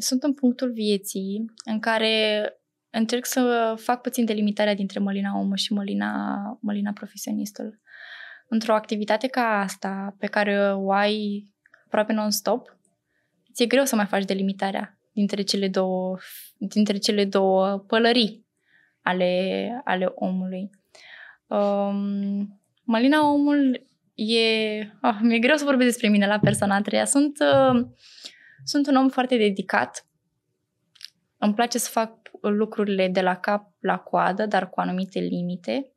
sunt în punctul vieții în care încerc să fac puțin delimitarea dintre mălina omul și mălina, mălina profesionistul. Într-o activitate ca asta, pe care o ai aproape non-stop, ți-e greu să mai faci delimitarea dintre cele două, dintre cele două pălării ale, ale omului. Um, mălina omul e... Oh, mi-e greu să vorbesc despre mine la persoana a treia. Sunt... Uh, sunt un om foarte dedicat. Îmi place să fac lucrurile de la cap la coadă, dar cu anumite limite.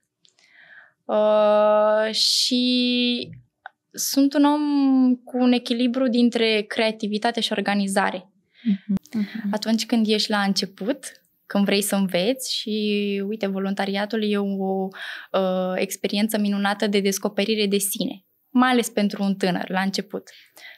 Uh, și sunt un om cu un echilibru dintre creativitate și organizare. Uh-huh. Atunci când ești la început, când vrei să înveți și, uite, voluntariatul e o uh, experiență minunată de descoperire de sine mai ales pentru un tânăr la început.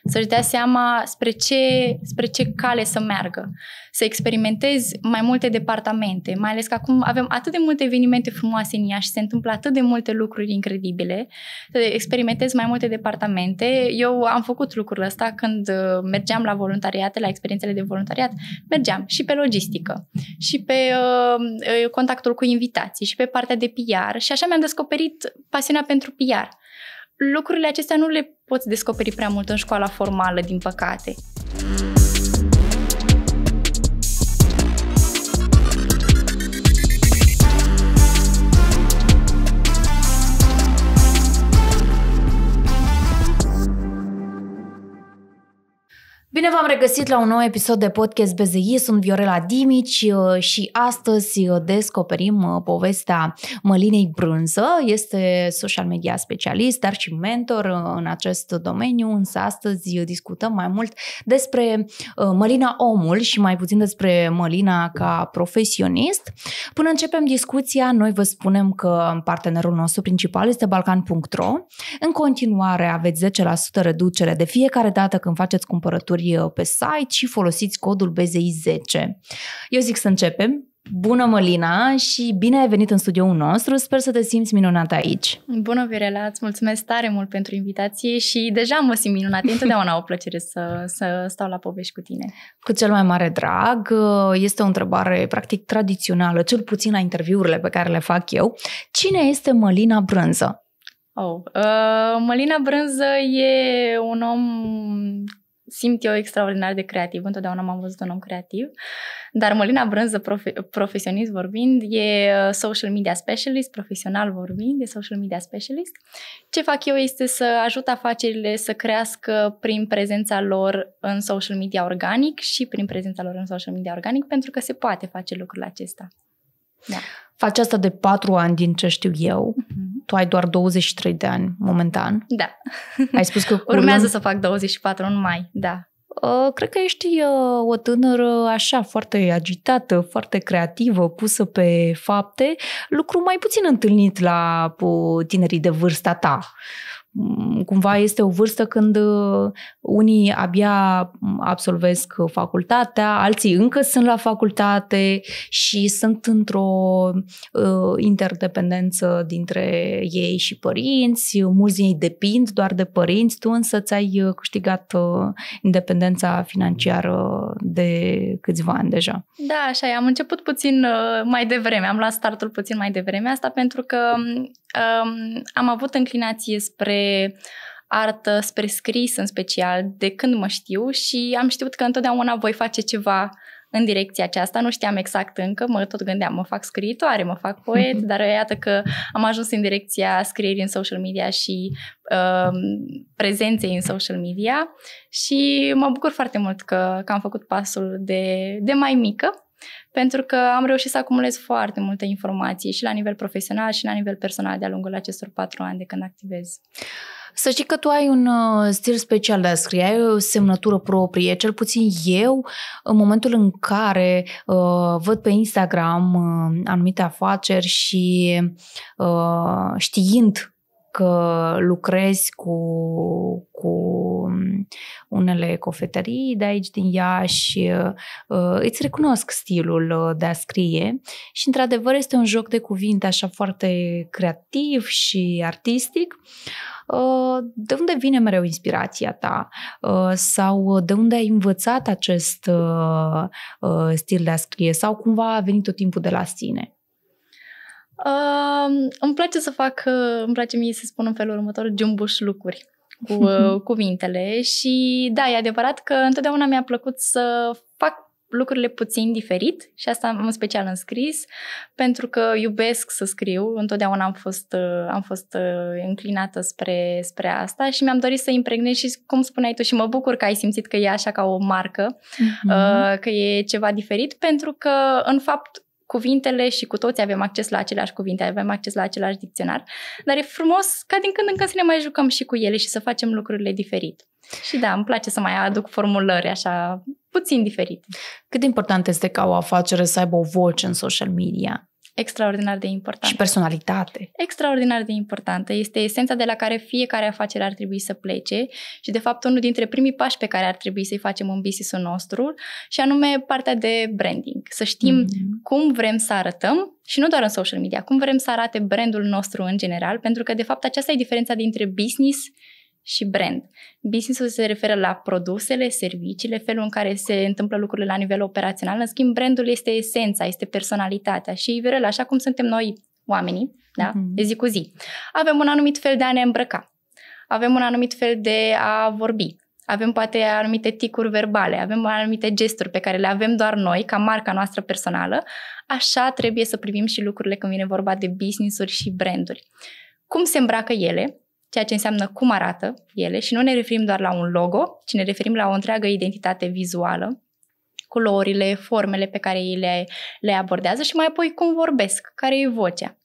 Să-și dea seama spre ce, spre ce cale să meargă, să experimentezi mai multe departamente, mai ales că acum avem atât de multe evenimente frumoase în ea și se întâmplă atât de multe lucruri incredibile, să experimentezi mai multe departamente. Eu am făcut lucrul ăsta când uh, mergeam la voluntariate, la experiențele de voluntariat, mergeam și pe logistică, și pe uh, uh contactul cu invitații, și pe partea de PR și așa mi-am descoperit pasiunea pentru PR lucrurile acestea nu le poți descoperi prea mult în școala formală, din păcate. Mm. Bine v-am regăsit la un nou episod de podcast BZI, sunt Viorela Dimici uh, și astăzi uh, descoperim uh, povestea Mălinei Brânză. Este social media specialist, dar și mentor în acest domeniu, însă astăzi discutăm mai mult despre Mălina omul și mai puțin despre Mălina ca profesionist. Până începem discuția, noi vă spunem că partenerul nostru principal este balcan.ro. În continuare aveți 10% reducere de fiecare dată când faceți cumpărături cumpărături uh, pe site și folosiți codul BZI10. Eu zic să începem. Bună, Mălina, și bine ai venit în studioul nostru. Sper să te simți minunat aici. Bună, Virela, îți mulțumesc tare mult pentru invitație și deja mă simt minunat. E întotdeauna o plăcere să, să stau la povești cu tine. Cu cel mai mare drag, uh, este o întrebare practic tradițională, cel puțin la interviurile pe care le fac eu. Cine este Mălina Brânză? Oh, uh, Mălina Brânză e un om simt eu extraordinar de creativ, întotdeauna m-am văzut un om creativ, dar Molina Brânză, profe- profesionist vorbind, e uh, social media specialist, profesional vorbind, e social media specialist. Ce fac eu este să ajut afacerile să crească prin prezența lor în social media organic și prin prezența lor în social media organic, pentru că se poate face lucrul acesta. Da. Faci asta de patru ani din ce știu eu. Uh-huh tu ai doar 23 de ani momentan. Da. Ai spus că curând... Urmează să fac 24 în mai, da. Uh, cred că ești uh, o tânără așa, foarte agitată, foarte creativă, pusă pe fapte, lucru mai puțin întâlnit la uh, tinerii de vârsta ta. Mm, cumva este o vârstă când uh, unii abia mm, absolvesc facultatea, alții încă sunt la facultate și sunt într-o uh, interdependență dintre ei și părinți, mulți ei depind doar de părinți, tu însă ți-ai uh, câștigat independența financiară de câțiva ani deja. Da, așa e, am început puțin mai devreme, am luat startul puțin mai devreme, asta pentru că mm, um, am avut înclinație spre artă, spre scris în special, de când mă știu și am știut că întotdeauna voi face ceva în direcția aceasta. Nu știam exact încă, mă tot gândeam, mă fac scriitoare, mă fac poet, mhm. dar iată că am ajuns în direcția scrierii în social media și uh, prezenței în social media și mă bucur foarte mult că, că am făcut pasul de, de mai mică pentru că am reușit să acumulez foarte multe informații și la nivel profesional și la nivel personal de-a lungul acestor patru ani de când activez. Să știi că tu ai un uh, stil special de a scrie, ai o semnătură proprie, cel puțin eu, în momentul în care uh, văd pe Instagram uh, anumite afaceri și uh, știind că lucrezi cu, cu mm, unele cofetării de aici din Iași, uh, uh, îți recunosc stilul uh, de a scrie și într-adevăr este un joc de cuvinte așa foarte creativ și artistic. De unde vine mereu inspirația ta? Sau de unde ai învățat acest stil de a scrie? Sau cumva a venit tot timpul de la sine? Uh, îmi place să fac, îmi place mie să spun în felul următor, jumbuș lucruri cu uh, cuvintele și da, e adevărat că întotdeauna mi-a plăcut să fac lucrurile puțin diferit și asta în special în scris, pentru că iubesc să scriu, întotdeauna am fost, uh, am fost uh, înclinată spre, spre asta și mi-am dorit să impregnez și, cum spuneai tu, și mă bucur că ai simțit că e așa ca o marcă, mm-hmm. că e ceva diferit, pentru că, în fapt, cuvintele și cu toți avem acces la aceleași cuvinte, avem acces la același dicționar, dar e frumos ca din când în când să ne mai jucăm și cu ele și să facem lucrurile diferit. Și da, îmi place să mai aduc formulări așa puțin diferite. Cât de important este ca o afacere să aibă o voce în social media? extraordinar de importantă. Și personalitate. Extraordinar de importantă. Este esența de la care fiecare afacere ar trebui să plece și, de fapt, unul dintre primii pași pe care ar trebui să-i facem în business-ul nostru și anume partea de branding. Să știm mm-hmm. cum vrem să arătăm și nu doar în social media, cum vrem să arate brandul nostru în general, pentru că, de fapt, aceasta e diferența dintre business și brand. Businessul se referă la produsele, serviciile, felul în care se întâmplă lucrurile la nivel operațional. În schimb, brandul este esența, este personalitatea și Virel, așa cum suntem noi oamenii, da? Mm-hmm. de zi cu zi. Avem un anumit fel de a ne îmbrăca. Avem un anumit fel de a vorbi. Avem poate anumite ticuri verbale, avem anumite gesturi pe care le avem doar noi, ca marca noastră personală. Așa trebuie să privim și lucrurile când vine vorba de business-uri și branduri. Cum se îmbracă ele, ceea ce înseamnă cum arată ele și nu ne referim doar la un logo, ci ne referim la o întreagă identitate vizuală, culorile, formele pe care ele le abordează și mai apoi cum vorbesc, care e vocea.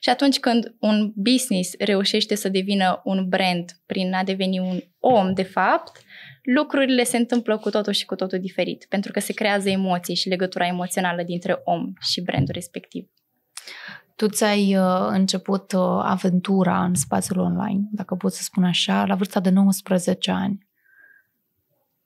Și atunci când un business reușește să devină un brand prin a deveni un om, de fapt, lucrurile se întâmplă cu totul și cu totul diferit, pentru că se creează emoții și legătura emoțională dintre om și brandul respectiv. Tu ți-ai uh, început uh, aventura în spațiul online, dacă pot să spun așa, la vârsta de 19 ani.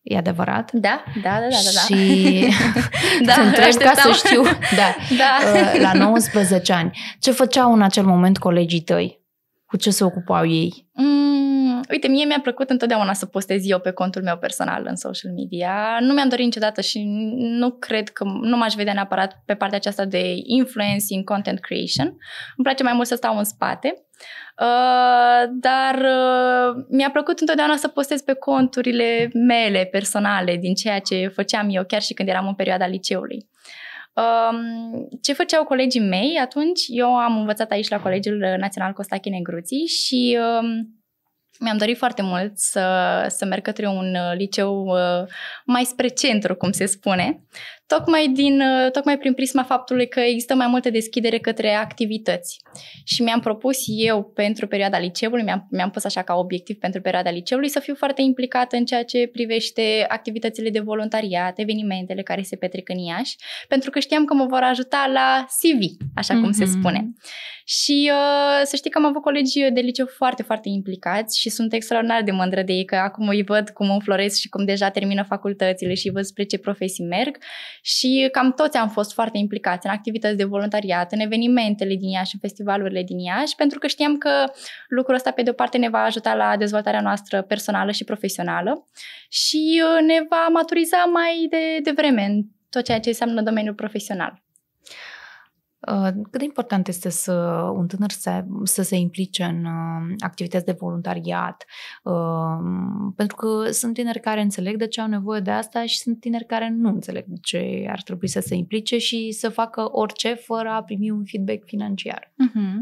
E adevărat? Da, da, da, da. da. da. Și da, te întreb ca să știu. Da. da. Uh, la 19 ani. Ce făceau în acel moment colegii tăi? Cu ce se ocupau ei? Mm, uite, mie mi-a plăcut întotdeauna să postez eu pe contul meu personal în social media. Nu mi-am dorit niciodată și nu cred că nu m-aș vedea neapărat pe partea aceasta de influencing, content creation. Îmi place mai mult să stau în spate. Uh, dar uh, mi-a plăcut întotdeauna să postez pe conturile mele personale din ceea ce făceam eu, chiar și când eram în perioada liceului. Uh, ce făceau colegii mei atunci? Eu am învățat aici la Colegiul Național Costache Negruții și uh, mi-am dorit foarte mult să, să merg către un uh, liceu uh, mai spre centru, cum se spune, tocmai, din, uh, tocmai prin prisma faptului că există mai multe deschidere către activități. Și mi-am propus eu pentru perioada liceului, mi-am, mi-am pus așa ca obiectiv pentru perioada liceului să fiu foarte implicată în ceea ce privește activitățile de voluntariat, evenimentele care se petrec în Iași, pentru că știam că mă vor ajuta la CV, așa mm-hmm. cum se mhm. spune. Și uh, să știi că am avut colegi de liceu foarte, foarte implicați și sunt extraordinar de mândră de ei, că acum îi văd cum înfloresc și cum deja termină facultățile și văd spre ce profesii merg și cam toți am fost foarte implicați în activități de voluntariat, în evenimentele din Iași, în festivalurile din Iași, pentru că știam că lucrul ăsta, pe de o parte, ne va ajuta la dezvoltarea noastră personală și profesională și uh, ne va maturiza mai de, de în tot ceea ce înseamnă domeniul profesional. Uh, cât de important este să un tânăr să, să se implice în uh, activități de voluntariat? Uh, pentru că sunt tineri care înțeleg de ce au nevoie de asta și sunt tineri care nu înțeleg de ce ar trebui să se implice și să facă orice fără a primi un feedback financiar. Uh-huh.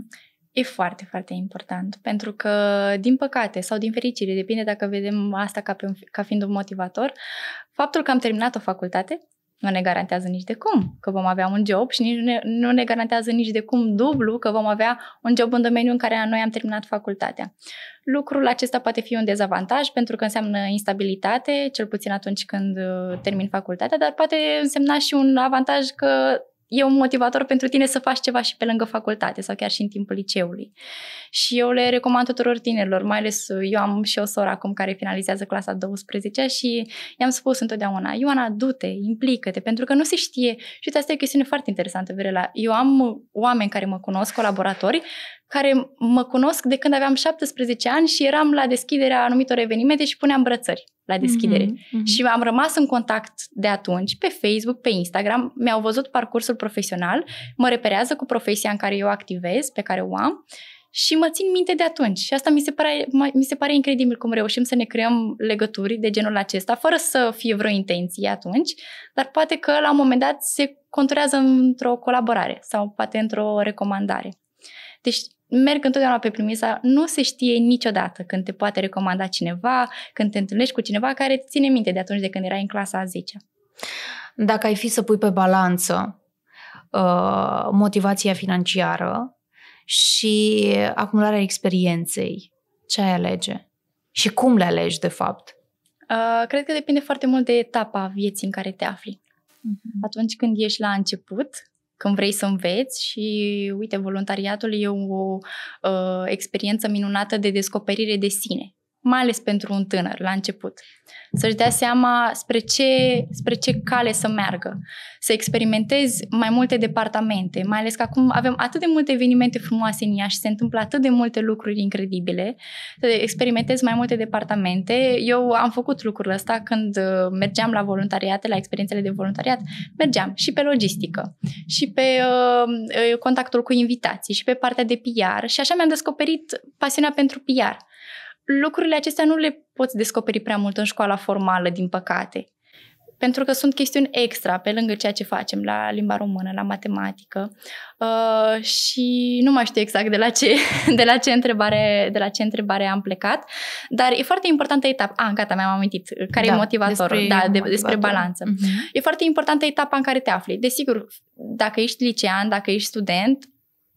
E foarte, foarte important, pentru că, din păcate sau din fericire, depinde dacă vedem asta ca, pe un, ca fiind un motivator, faptul că am terminat o facultate nu ne garantează nici de cum că vom avea un job și nici nu, ne, nu ne garantează nici de cum dublu că vom avea un job în domeniul în care noi am terminat facultatea. Lucrul acesta poate fi un dezavantaj pentru că înseamnă instabilitate, cel puțin atunci când uh, termin facultatea, dar poate însemna și un avantaj că e un motivator pentru tine să faci ceva și pe lângă facultate sau chiar și în timpul liceului. Și eu le recomand tuturor tinerilor, mai ales eu am și o soră acum care finalizează clasa 12 și i-am spus întotdeauna, Ioana, du-te, implică-te, pentru că nu se știe. Și uite, asta e o chestiune foarte interesantă, Virela. Eu am oameni care mă cunosc, colaboratori, care mă cunosc de când aveam 17 ani și eram la deschiderea anumitor evenimente și puneam brățări la mhm, deschidere. Mm-hmm, mm-hmm. Și am rămas în contact de atunci pe Facebook, pe Instagram, mi-au văzut parcursul profesional, mă reperează cu profesia în care eu activez, pe care o am și mă țin minte de atunci. Și asta mi se pare, mi se pare incredibil cum reușim să ne creăm legături de genul acesta, fără să fie vreo intenție atunci, dar poate că la un moment dat se conturează într-o colaborare sau poate într-o recomandare. Deci merg întotdeauna pe premisa, nu se știe niciodată când te poate recomanda cineva, când te întâlnești cu cineva care îți ține minte de atunci de când erai în clasa a 10-a. Dacă ai fi să pui pe balanță uh, motivația financiară și acumularea experienței, ce ai alege? Și cum le alegi, de fapt? Uh, cred că depinde foarte mult de etapa vieții în care te afli. Uh-huh. Atunci când ești la început, când vrei să înveți și, uite, voluntariatul e o uh, experiență minunată de descoperire de sine mai ales pentru un tânăr la început. Să-și dea seama spre ce, spre ce cale să meargă, să experimentezi mai multe departamente, mai ales că acum avem atât de multe evenimente frumoase în ea și se întâmplă atât de multe lucruri incredibile, să experimentezi mai multe departamente. Eu am făcut lucrul ăsta când uh, mergeam la voluntariate, la experiențele de voluntariat, mergeam și pe logistică, și pe uh, uh contactul cu invitații, și pe partea de PR și așa mi-am descoperit pasiunea pentru PR lucrurile acestea nu le poți descoperi prea mult în școala formală, din păcate. Pentru că sunt chestiuni extra pe lângă ceea ce facem la limba română, la matematică uh, și nu mai știu exact de la, ce, de, la ce întrebare, de la ce întrebare am plecat, dar e foarte importantă etapa. Ah, gata, mi-am amintit. Care da, e motivatorul? Despre, da, de, despre balanță. Uh-huh. E foarte importantă etapa în care te afli. Desigur, dacă ești licean, dacă ești student,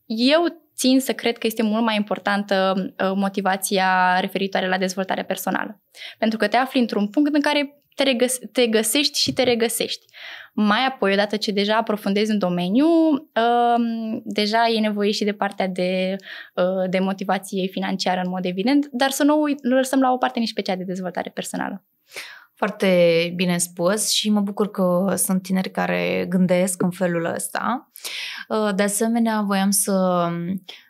eu țin să cred că este mult mai importantă ă, motivația referitoare la dezvoltarea personală. Pentru că te afli într-un punct în care te, regăs- te găsești și te regăsești. Mai apoi, odată ce deja aprofundezi în domeniu, ă, deja e nevoie și de partea de, ă, de motivație financiară, în mod evident, dar să nu lăsăm la o parte nici pe cea de dezvoltare personală. Foarte bine spus și mă bucur că sunt tineri care gândesc în felul ăsta. Uh, de asemenea, voiam să,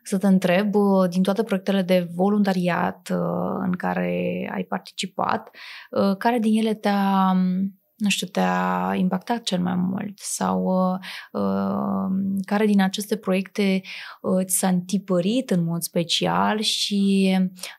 să te întreb, uh, din toate proiectele de voluntariat uh, în care ai participat, care din ele te-a nu știu, te-a impactat cel mai mult sau uh, uh, care din aceste proiecte uh, ți s-a întipărit în mod special și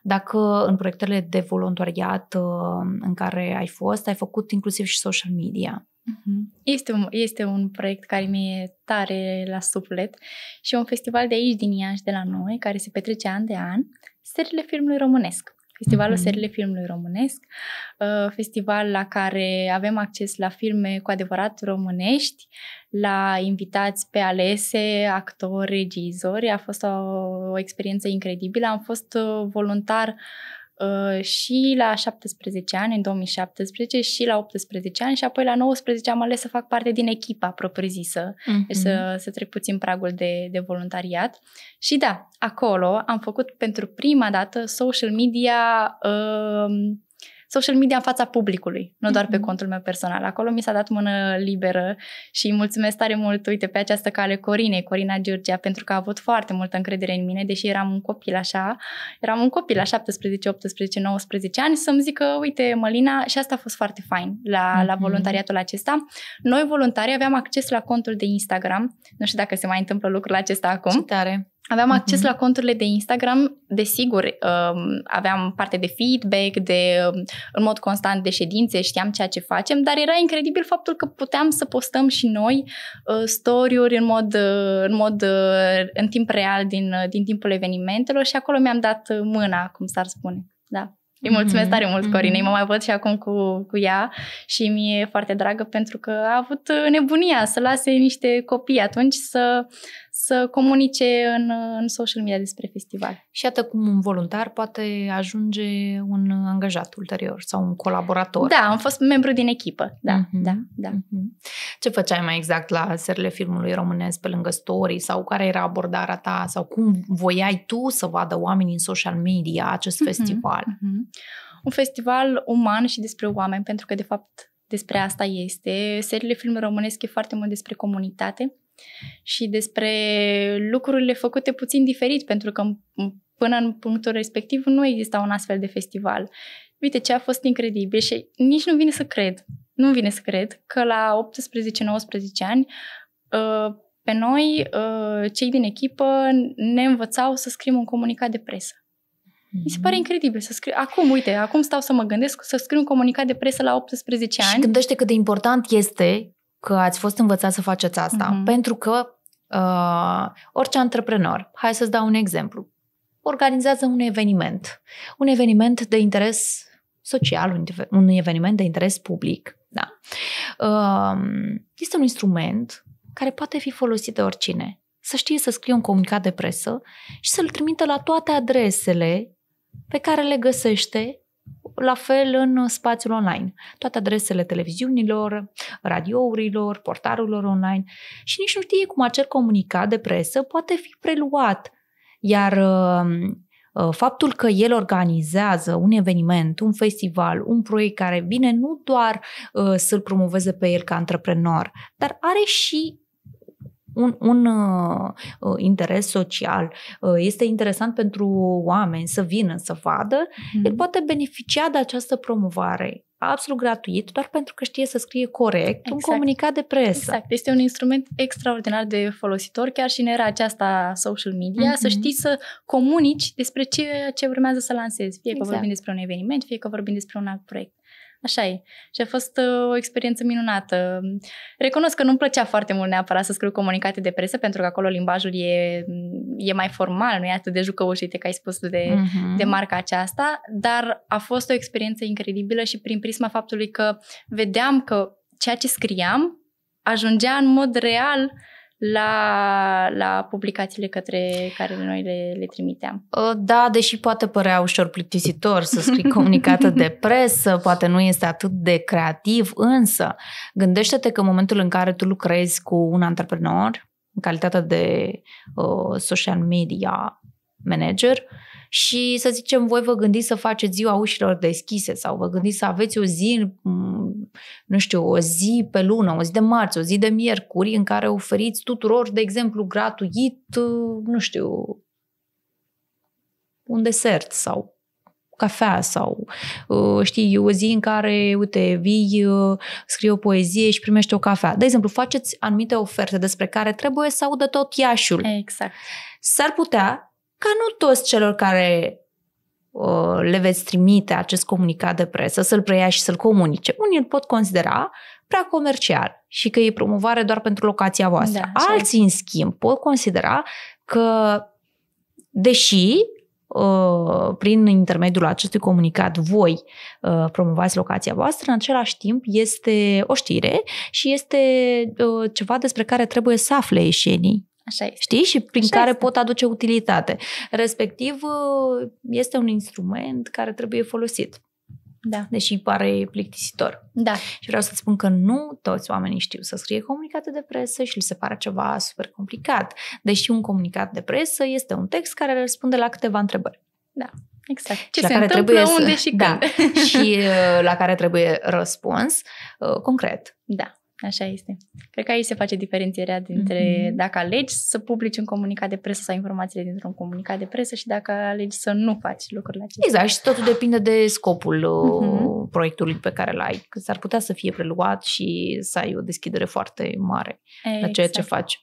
dacă în proiectele de voluntariat uh, în care ai fost, ai făcut inclusiv și social media. Mm-hmm. Este un, este un proiect care mi-e tare la suflet și un festival de aici din Iași, de la noi, care se petrece an de an, Serile Filmului Românesc. Festivalul mm-hmm. Serile Filmului Românesc, uh, festival la care avem acces la filme cu adevărat românești, la invitați pe alese, actori, regizori. A fost o, o experiență incredibilă. Am fost uh, voluntar uh, Uh, și la 17 ani, în 2017, și la 18 ani și apoi la 19 am ales să fac parte din echipa propriu-zisă, mm-hmm. deci să, să trec puțin pragul de, de voluntariat. Și da, acolo am făcut pentru prima dată social media Uh, social media în fața publicului, nu doar pe mhm. contul meu personal. Acolo mi s-a dat mână liberă și mulțumesc tare mult, uite, pe această cale Corinei, Corina Georgia, pentru că a avut foarte multă încredere în mine, deși eram un copil așa, eram un copil la 17, 18, 19 ani, să-mi zică, uite, Mălina, și asta a fost foarte fain la, mm-hmm. la mhm. voluntariatul acesta. Noi, voluntari, aveam acces la contul de Instagram, nu știu dacă se mai întâmplă lucrul acesta acum. Ce tare! Aveam mhm. acces uh-huh. la conturile de Instagram, desigur, um, aveam parte de feedback, de um, în mod constant de ședințe, știam ceea ce facem, dar era incredibil faptul că puteam să postăm și noi uh, story-uri în mod, uh, în, mod, uh, în timp real din, din timpul evenimentelor și acolo mi-am dat mâna, cum s-ar spune. Da. Îi mhm. mulțumesc tare mult, mhm. Corinei, mă mai văd și acum cu, cu ea și mi-e foarte dragă pentru că a avut nebunia să lase niște copii atunci să să comunice în, în social media despre festival. Și iată cum un voluntar poate ajunge un angajat ulterior sau un colaborator. Da, am fost membru din echipă. Da, mm-hmm. da, da. Mm-hmm. Ce făceai mai exact la serile filmului românesc pe lângă story sau care era abordarea ta sau cum voiai tu să vadă oamenii în social media acest mm-hmm. festival? Mm-hmm. Un festival uman și despre oameni, pentru că de fapt despre asta este. Serile film românesc e foarte mult despre comunitate și despre lucrurile făcute puțin diferit, pentru că până în punctul respectiv nu exista un astfel de festival. Uite ce a fost incredibil și nici nu vine să cred, nu vine să cred că la 18-19 ani uh, pe noi, uh, cei din echipă, ne învățau să scriem un comunicat de presă. Mi se pare mhm. incredibil să scriu. Acum, uite, acum stau să mă gândesc să scriu un comunicat de presă la 18 ani. Și gândește cât de important este că ați fost învățat să faceți asta. Mm-hmm. Pentru că uh, orice antreprenor, hai să-ți dau un exemplu, organizează un eveniment. Un eveniment de interes social, un, un eveniment de interes public. Da. Uh, este un instrument care poate fi folosit de oricine. Să știe să scrie un comunicat de presă și să-l trimită la toate adresele pe care le găsește la fel în spațiul online. Toate adresele televiziunilor, radiourilor, portarurilor online și nici nu știe cum acel comunicat de presă poate fi preluat. Iar um, uh, faptul că el organizează un eveniment, un festival, un proiect care vine nu doar uh, să-l promoveze pe el ca antreprenor, dar are și un, un uh, uh, interes social, uh, este interesant pentru oameni să vină să vadă, mm. el poate beneficia de această promovare absolut gratuit, doar pentru că știe să scrie corect exact. un comunicat de presă. Exact. Este un instrument extraordinar de folositor, chiar și în era aceasta social media, mm-hmm. să mhm. știi să comunici despre ceea ce urmează să lansezi. Fie exact. că vorbim despre un eveniment, fie că vorbim despre un alt proiect. Așa e. Și a fost uh, o experiență minunată. Recunosc că nu-mi plăcea foarte mult neapărat să scriu comunicate de presă, pentru că acolo limbajul e, e mai formal, nu e atât de jucăușite ca că ai spus de, uh-huh. de marca aceasta, dar a fost o experiență incredibilă și prin prisma faptului că vedeam că ceea ce scriam ajungea în mod real uh, la, la publicațiile către care noi le, le trimiteam. Ă, da, deși poate părea ușor plictisitor să scrii comunicată de presă, poate nu este atât de creativ, însă gândește-te că în momentul în care tu lucrezi cu un antreprenor, în calitate de uh, social media manager, uh, și să zicem voi vă gândiți să faceți ziua ușilor deschise sau vă gândiți să aveți o zi, nu știu, o zi pe lună, o zi de marți, o zi de miercuri în care oferiți tuturor, de exemplu, gratuit, nu știu, un desert sau cafea sau, știi, o zi în care, uite, vii, scrie o poezie și primești o cafea. De exemplu, faceți anumite oferte despre care trebuie să audă tot Iașul. Exact. S-ar putea ca nu toți celor care ă, le veți trimite acest comunicat de presă, să-l preia și să-l comunice. Unii îl pot considera prea comercial și că e promovare doar pentru locația voastră. Da, Alții, în schimb, pot considera că, deși ă, prin intermediul acestui comunicat voi ă, promovați locația voastră, în același timp este o știre și este ceva despre care trebuie să afle ieșenii Așa este. Știi? Și prin Așa care este. pot aduce utilitate. Respectiv, ă, este un instrument care trebuie folosit. Da. Deși pare plictisitor. Da. Și vreau să-ți spun că nu toți oamenii știu să scrie comunicate de presă și li se pare ceva super complicat. Deși un comunicat de presă este un text care răspunde la câteva întrebări. Da. Exact. Ce la se care întâmplă, trebuie unde să... și când. Da. și la care trebuie da. ă, răspuns uh, concret. Da. Așa este. Cred că aici se face diferențierea dintre mm-hmm. dacă alegi să publici un comunicat de presă sau informațiile dintr-un comunicat de presă și dacă alegi să nu faci lucrurile acestea. Exact, și totul depinde de scopul mm-hmm. proiectului pe care îl ai. Că s-ar putea să fie preluat și să ai o deschidere foarte mare exact. la ceea ce exact. faci.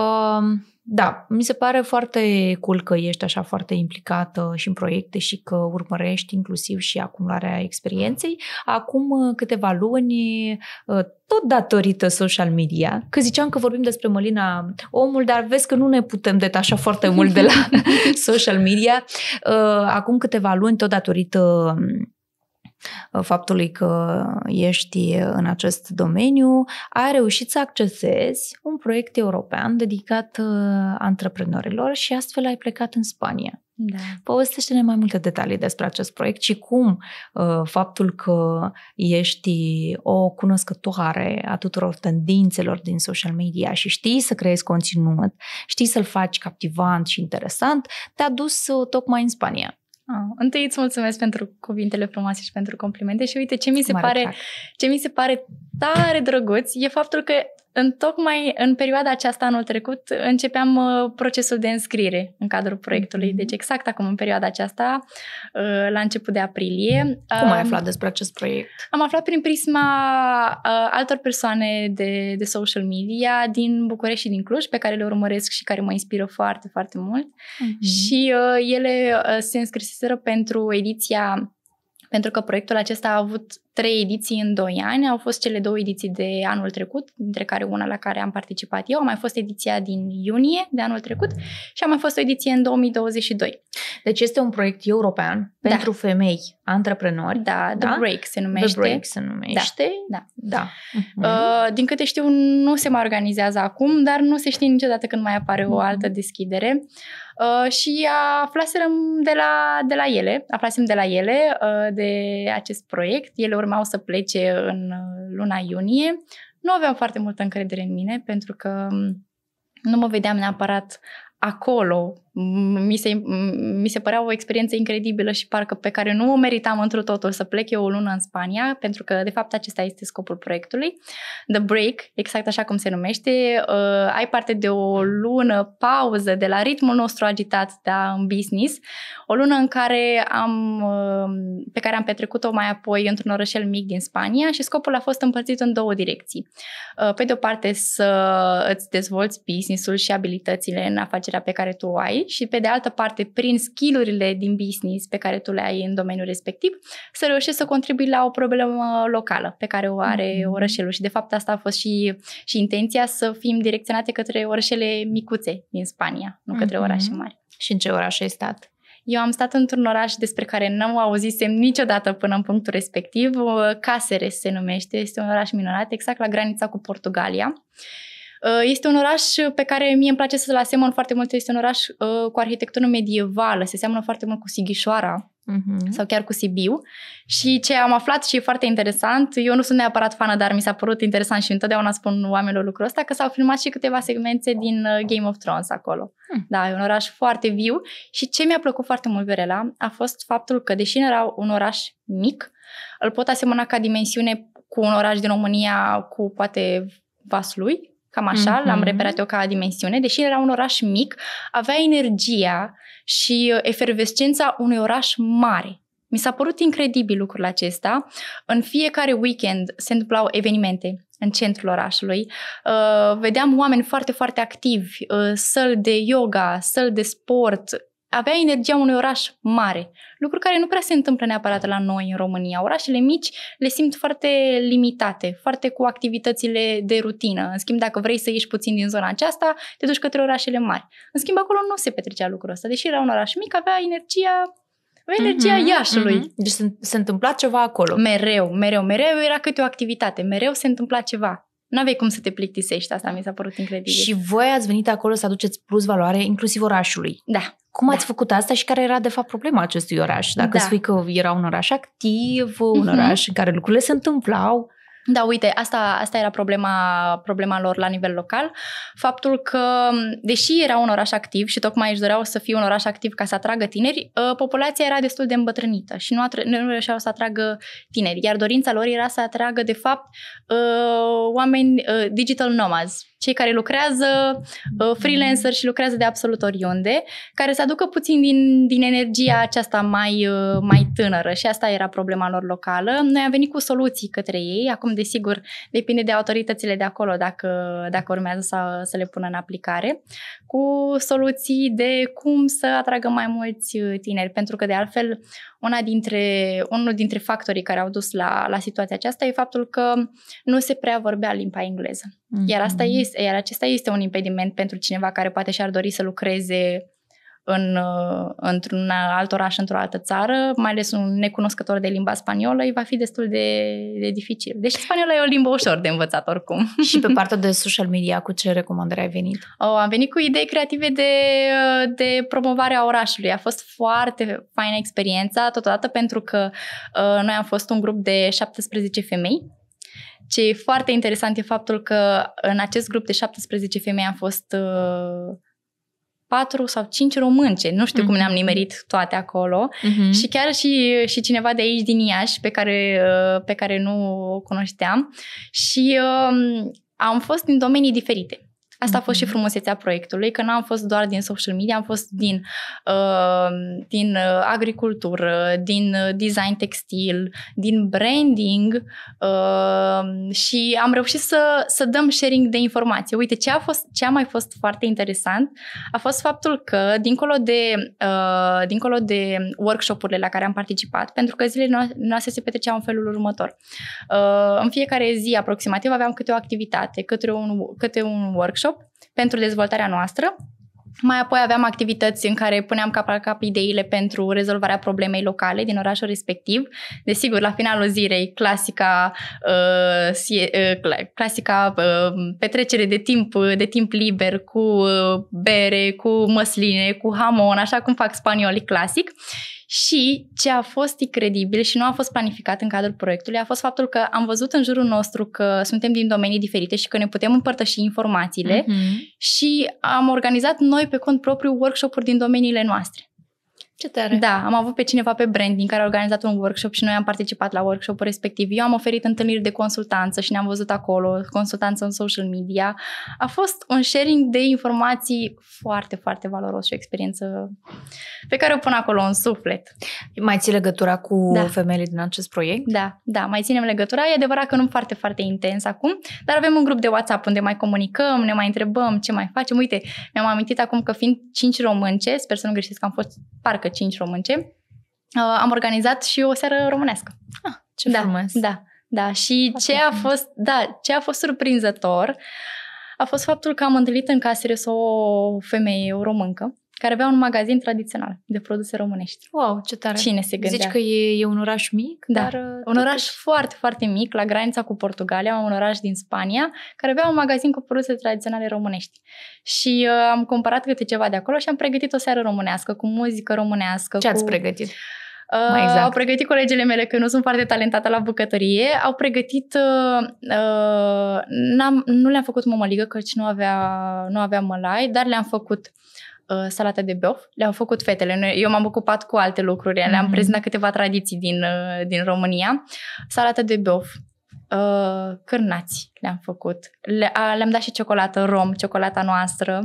Um, da, mi se pare foarte cool că ești așa foarte implicată și în proiecte și că urmărești inclusiv și acumularea experienței. Acum uh, câteva luni, uh, tot datorită social media, că ziceam că vorbim despre Mălina Omul, dar vezi că nu ne putem detașa foarte mult de la social media. Uh, acum câteva luni, tot datorită um, Uh, faptului că ești în acest domeniu, a reușit să accesezi un proiect european dedicat uh, antreprenorilor și astfel ai plecat în Spania. Da. Povestește-ne mai multe detalii despre acest proiect și cum uh, faptul că ești o cunoscătoare a tuturor tendințelor din social media și știi să creezi conținut, știi să-l faci captivant și interesant, te-a dus tocmai în Spania. Ah, întâi îți mulțumesc pentru cuvintele frumoase și pentru complimente și uite ce mi se, pare, ce mi se pare tare drăguț e faptul că în tocmai în perioada aceasta anul trecut începeam uh, procesul de înscriere în cadrul proiectului, mm-hmm. deci exact acum în perioada aceasta, uh, la început de aprilie. Mm-hmm. Cum ai aflat despre acest proiect? Am aflat prin prisma uh, altor persoane de, de social media din București și din Cluj, pe care le urmăresc și care mă inspiră foarte, foarte mult. Uh-huh. Și uh, ele se înscriseseră pentru ediția pentru că proiectul acesta a avut trei ediții în doi ani. Au fost cele două ediții de anul trecut, dintre care una la care am participat eu, a mai fost ediția din iunie de anul trecut și a mai fost o ediție în 2022. Deci este un proiect european da. pentru femei antreprenori. Da, The da? Break se numește. The Break se numește. Da. da. da. Uh-huh. Din câte știu, nu se mai organizează acum, dar nu se știe niciodată când mai apare uh-huh. o mhm. altă deschidere. Uh, Uh, și aflasem de la, de la ele, aflasem de la ele uh, de acest proiect. Ele urmau să plece în uh, luna iunie. Nu aveam foarte multă încredere în mine pentru că mm, nu mă vedeam neapărat acolo mi se, mi se părea o experiență incredibilă și parcă pe care nu o meritam într totul să plec eu o lună în Spania, pentru că de fapt acesta este scopul proiectului. The Break, exact așa cum se numește, uh, ai parte de o lună pauză de la ritmul nostru agitat da, în business, o lună în care am, uh, pe care am petrecut-o mai apoi într-un orășel mic din Spania și scopul a fost împărțit în două direcții. Uh, pe de o parte să îți dezvolți business-ul și abilitățile în afacerea pe care tu o ai și, pe de altă parte, prin skillurile din business pe care tu le ai în domeniul respectiv, să reușești să contribui la o problemă locală pe care o are mhm. orășelul. Și, de fapt, asta a fost și, și intenția să fim direcționate către orășele micuțe din Spania, nu către mm-hmm. orașe mari. Și în ce oraș ai stat? Eu am stat într-un oraș despre care n-am auzisem niciodată până în punctul respectiv. Caseres se numește, este un oraș minunat, exact la granița cu Portugalia. Uh, este un oraș pe care mie îmi place să-l asemăn foarte mult. Este un oraș uh, cu arhitectură medievală, se seamănă foarte mult cu Sighișoara, Uh-huh. sau chiar cu Sibiu. Și ce am aflat și e foarte interesant, eu nu sunt neapărat fană, dar mi s-a părut interesant și întotdeauna spun oamenilor lucrul ăsta, că s-au filmat și câteva segmente din uh, Game of Thrones acolo. Uh-huh. Da, e un oraș foarte viu și ce mi-a plăcut foarte mult Verela a fost faptul că, deși era un oraș mic, îl pot asemăna ca dimensiune cu un oraș din România, cu poate Vaslui, Cam așa mm-hmm. l-am reperat eu ca dimensiune. Deși era un oraș mic, avea energia și uh, efervescența unui oraș mare. Mi s-a părut incredibil lucrul acesta. În fiecare weekend se întâmplau evenimente în centrul orașului. Uh, vedeam oameni foarte, foarte activi, uh, de yoga, săl de sport, avea energia unui oraș mare, lucru care nu prea se întâmplă neapărat la noi în România. Orașele mici le simt foarte limitate, foarte cu activitățile de rutină. În schimb, dacă vrei să ieși puțin din zona aceasta, te duci către orașele mari. În schimb, acolo nu se petrecea lucrul ăsta. Deși era un oraș mic, avea energia mhm, energia mm-hmm, Iașului. Mm-hmm. Deci se, se întâmpla ceva acolo. Mereu, mereu, mereu era câte o activitate, mereu se întâmpla ceva. Nu aveai cum să te plictisești, asta mi s-a părut incredibil. Și voi ați venit acolo să aduceți plus valoare, inclusiv orașului. Da. Cum da. făcut asta și care era de fapt problema acestui oraș? Dacă da. spui că era un oraș activ, un mm-hmm. oraș în care lucrurile se întâmplau, da, uite, asta, asta era problema, problema lor la nivel local. Faptul că, deși era un oraș activ și tocmai își doreau să fie un oraș activ ca să atragă tineri, ă, populația era destul de îmbătrânită și nu, atr- nu reușeau să atragă tineri. Iar dorința lor era să atragă, de fapt, ă, oameni ă, digital nomads, cei care lucrează uh, mm-hmm. freelancer și lucrează de absolut oriunde, care să aducă puțin din, din energia aceasta mai, uh, mai tânără și asta era problema lor locală. Noi am venit cu soluții către ei, acum desigur depinde de autoritățile de acolo dacă, dacă urmează să, să le pună în aplicare, cu soluții de cum să atragă mai mulți uh, tineri, pentru că de altfel una dintre, unul dintre factorii care au dus la, la situația aceasta e faptul că nu se prea vorbea limba engleză. Mm-hmm. Iar, asta mhm. este, iar acesta este un impediment pentru cineva care poate și-ar dori să lucreze în, uh, într-un alt oraș, într-o altă țară, mai ales un necunoscător de limba spaniolă, îi va fi destul de, de dificil. Deși spaniola e o limbă ușor de învățat oricum. Și pe partea de social media, cu ce recomandări ai venit? Oh, am venit cu idei creative de, uh, de promovare a orașului. A fost foarte faină experiența, totodată pentru că uh, noi am fost un grup de 17 femei ce e foarte interesant e faptul că în acest grup de 17 femei am fost uh, patru sau cinci românce, nu știu mm-hmm. cum ne-am mhm. nimerit toate acolo mm-hmm. și chiar și, și cineva de aici din Iași pe care, pe care nu o cunoșteam și um, am fost în domenii diferite. Asta a fost și mhm. frumusețea proiectului, că n-am fost doar din social media, am fost din, uh, din uh, agricultură, din uh, design textil, din branding uh, și am reușit să, să dăm sharing de informații. Uite, ce a, fost, ce a mai fost foarte interesant a fost faptul că, dincolo de, uh, dincolo de workshop-urile la care am participat, pentru că zilele noastre se petreceau în felul următor. Uh, în fiecare zi, aproximativ, aveam câte o activitate, câte un, câte un workshop workshop pentru dezvoltarea noastră. Mai apoi aveam activități în care puneam cap la cap ideile pentru rezolvarea problemei locale din orașul respectiv. Desigur, la finalul zilei, clasica, uh, uh, clasica uh, petrecere de timp, de timp liber cu uh, bere, cu măsline, cu hamon, așa cum fac spaniolii clasic. Și ce a fost incredibil și nu a fost planificat în cadrul proiectului a fost faptul că am văzut în jurul nostru că suntem din domenii diferite și că ne putem împărtăși informațiile mm-hmm. și am organizat noi pe cont propriu workshop-uri din domeniile noastre. Ce tare! Da, am avut pe cineva pe branding care a organizat un workshop și noi am participat la workshopul respectiv. Eu am oferit întâlniri de consultanță și ne-am văzut acolo, consultanță în social media. A fost un sharing de informații foarte, foarte valoros și o experiență pe care o pun acolo în suflet. Mai ții legătura cu da. femeile din acest proiect? Da, da, mai ținem legătura. E adevărat că nu foarte, foarte intens acum, dar avem un grup de WhatsApp unde mai comunicăm, ne mai întrebăm ce mai facem. Uite, mi-am amintit acum că fiind cinci românce, sper să nu greșesc, am fost parcă parcă cinci românce, uh, am organizat și o seară românească. Ah, ce da, frumos! Da, da. Și Foarte ce a, fost, da, ce a fost surprinzător a fost faptul că am întâlnit în casă o femeie, o româncă, care avea un magazin tradițional de produse românești. Wow, ce tare! Cine se gândea? Zici că e, e un oraș mic? Da, dar, uh, un totuși... oraș foarte, foarte mic, la granița cu Portugalia, un oraș din Spania, care avea un magazin cu produse tradiționale românești. Și uh, am cumpărat câte ceva de acolo și am pregătit o seară românească, cu muzică românească. Ce cu... ați pregătit? Uh, mai exact. Au pregătit colegele mele, că nu sunt foarte talentată la bucătărie, au pregătit, uh, uh, nu le-am făcut mămăligă, căci nu avea, nu avea mălai, dar le-am făcut Uh, salată salata de băuf. Le-au făcut fetele. eu m-am ocupat cu alte lucruri. Mm-hmm. Le-am mhm. prezentat câteva tradiții din, uh, din România. Salata de băuf. Uh, cârnați le-am făcut. Le, a, le-am dat și ciocolată rom, ciocolata noastră.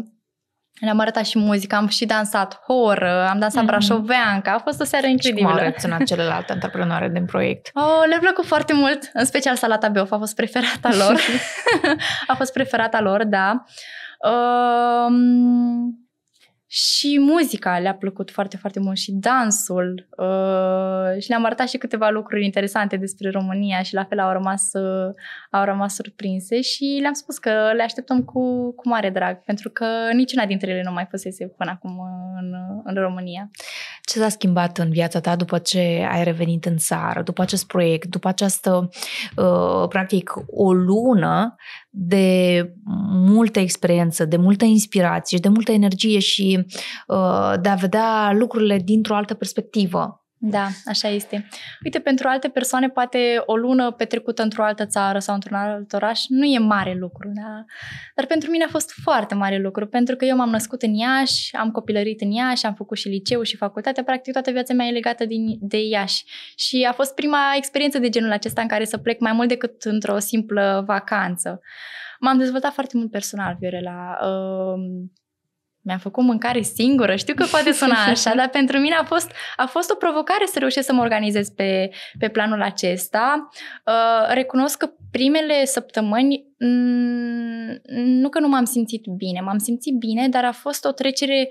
Le-am arătat și muzică, am și dansat horă, am dansat mm-hmm. brașoveanca, a fost o seară incredibilă. Și cum au reacționat celelalte antreprenoare din proiect? Oh, le-a plăcut foarte mult, în special salata Beof, a fost preferata lor. a fost preferata lor, da. Um, și muzica le-a plăcut foarte, foarte mult și dansul uh, și le-am arătat și câteva lucruri interesante despre România și la fel au rămas, uh, au rămas surprinse și le-am spus că le așteptăm cu, cu mare drag, pentru că niciuna dintre ele nu mai fusese până acum în, în România. Ce s-a schimbat în viața ta după ce ai revenit în țară, după acest proiect, după această, uh, practic, o lună de multă experiență, de multă inspirație și de multă energie și uh, de a vedea lucrurile dintr-o altă perspectivă. Da, așa este. Uite, pentru alte persoane, poate o lună petrecută într-o altă țară sau într-un alt oraș nu e mare lucru, da? dar pentru mine a fost foarte mare lucru, pentru că eu m-am născut în Iași, am copilărit în Iași, am făcut și liceu și facultatea, practic toată viața mea e legată din, de Iași. Și a fost prima experiență de genul acesta în care să plec mai mult decât într-o simplă vacanță. M-am dezvoltat foarte mult personal, Viorela. Uh, mi-am făcut mâncare singură, știu că poate suna așa, dar pentru mine a fost, a fost o provocare să reușesc să mă organizez pe, pe planul acesta. Uh, recunosc că primele săptămâni mm, nu că nu m-am simțit bine, m-am simțit bine, dar a fost o trecere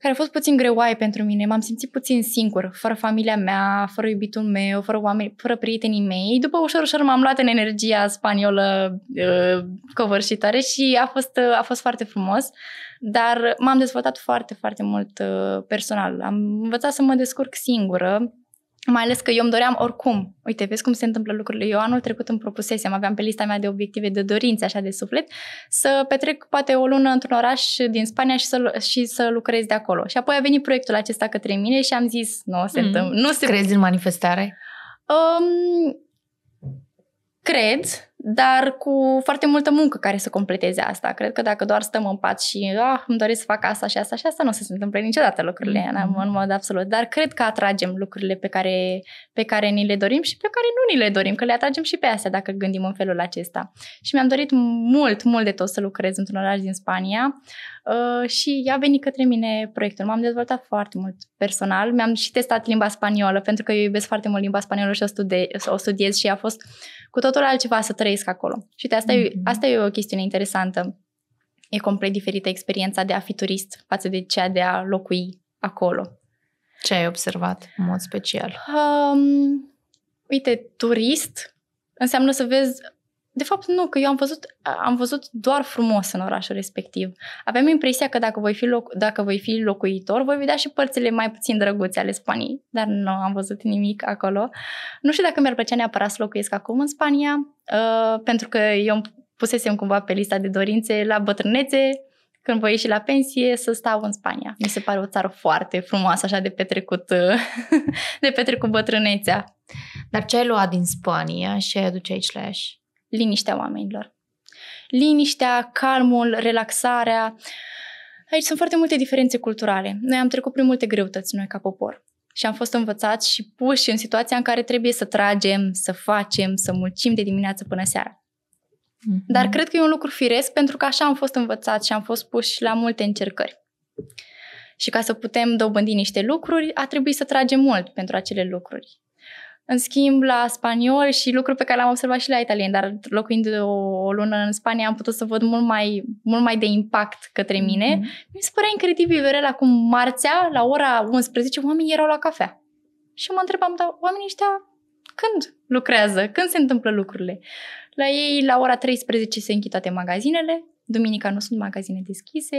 care a fost puțin greoaie pentru mine. M-am simțit puțin singur, fără familia mea, fără iubitul meu, fără oameni, fără prietenii mei. După ușor, ușor m-am luat în energia spaniolă uh, covârșitoare și a fost, a fost foarte frumos. Uh, dar m-am dezvoltat foarte, foarte mult uh, personal. Am învățat să mă descurc singură, mai ales că eu îmi doream oricum. Uite, vezi cum se întâmplă lucrurile. Eu anul trecut îmi propusesem, aveam pe lista mea de obiective, de dorințe, așa de suflet, să petrec poate o lună într-un oraș din Spania și să, și să lucrez de acolo. Și apoi a venit proiectul acesta către mine și am zis, nu se mm. întâmplă. Nu se... Crezi în manifestare? Um, cred, dar cu foarte multă muncă care să completeze asta. Cred că dacă doar stăm în pat și ah, îmi doresc să fac asta și asta și asta, nu o să se întâmple niciodată lucrurile mm-hmm. în, în mod absolut. Dar cred că atragem lucrurile pe care, pe care ni le dorim și pe care nu ni le dorim, că le atragem și pe astea dacă gândim în felul acesta. Și mi-am dorit mult, mult de tot să lucrez într-un oraș din Spania. Uh, Uh, și și a venit către mine proiectul. M-am dezvoltat foarte mult personal. Mi-am și testat limba spaniolă, pentru că eu iubesc foarte mult limba spaniolă și o, studie, o studiez și a fost cu totul altceva să trăiesc acolo. Și de asta, mm-hmm. e, mhm. asta e o chestiune interesantă. E complet diferită experiența de a fi turist față de cea de a locui acolo. Ce ai observat în mod special? Um, uite, turist înseamnă să vezi de fapt, nu, că eu am văzut, am văzut doar frumos în orașul respectiv. Aveam impresia că dacă voi, fi loc, dacă voi fi locuitor, voi vedea și părțile mai puțin drăguțe ale Spaniei, dar nu am văzut nimic acolo. Nu știu dacă mi-ar plăcea neapărat să locuiesc acum în Spania, uh, pentru că eu pusesem cumva pe lista de dorințe la bătrânețe, când voi ieși la pensie, să stau în Spania. Mi se pare o țară foarte frumoasă, așa de petrecut, ă, de petrecut bătrânețea. Dar ce ai luat din Spania și ai aduce aici la Iași? liniștea oamenilor. Liniștea, calmul, relaxarea. Aici sunt foarte multe diferențe culturale. Noi am trecut prin multe greutăți noi ca popor și am fost învățați și puși în situația în care trebuie să tragem, să facem, să mulcim de dimineață până seara. Mm-hmm. Dar cred că e un lucru firesc pentru că așa am fost învățați și am fost puși la multe încercări. Și ca să putem dobândi niște lucruri, a trebuit să tragem mult pentru acele lucruri. În schimb, la spaniol și lucru pe care l-am observat și la italieni, dar locuind o lună în Spania am putut să văd mult mai, mult mai de impact către mhm. mine. Mm. Mi se părea incredibil la cum marțea, la ora 11, oamenii erau la cafea. Și mă întrebam, dar oamenii ăștia când lucrează? Când se întâmplă lucrurile? La ei, la ora 13 se închid toate magazinele, Duminica nu sunt magazine deschise.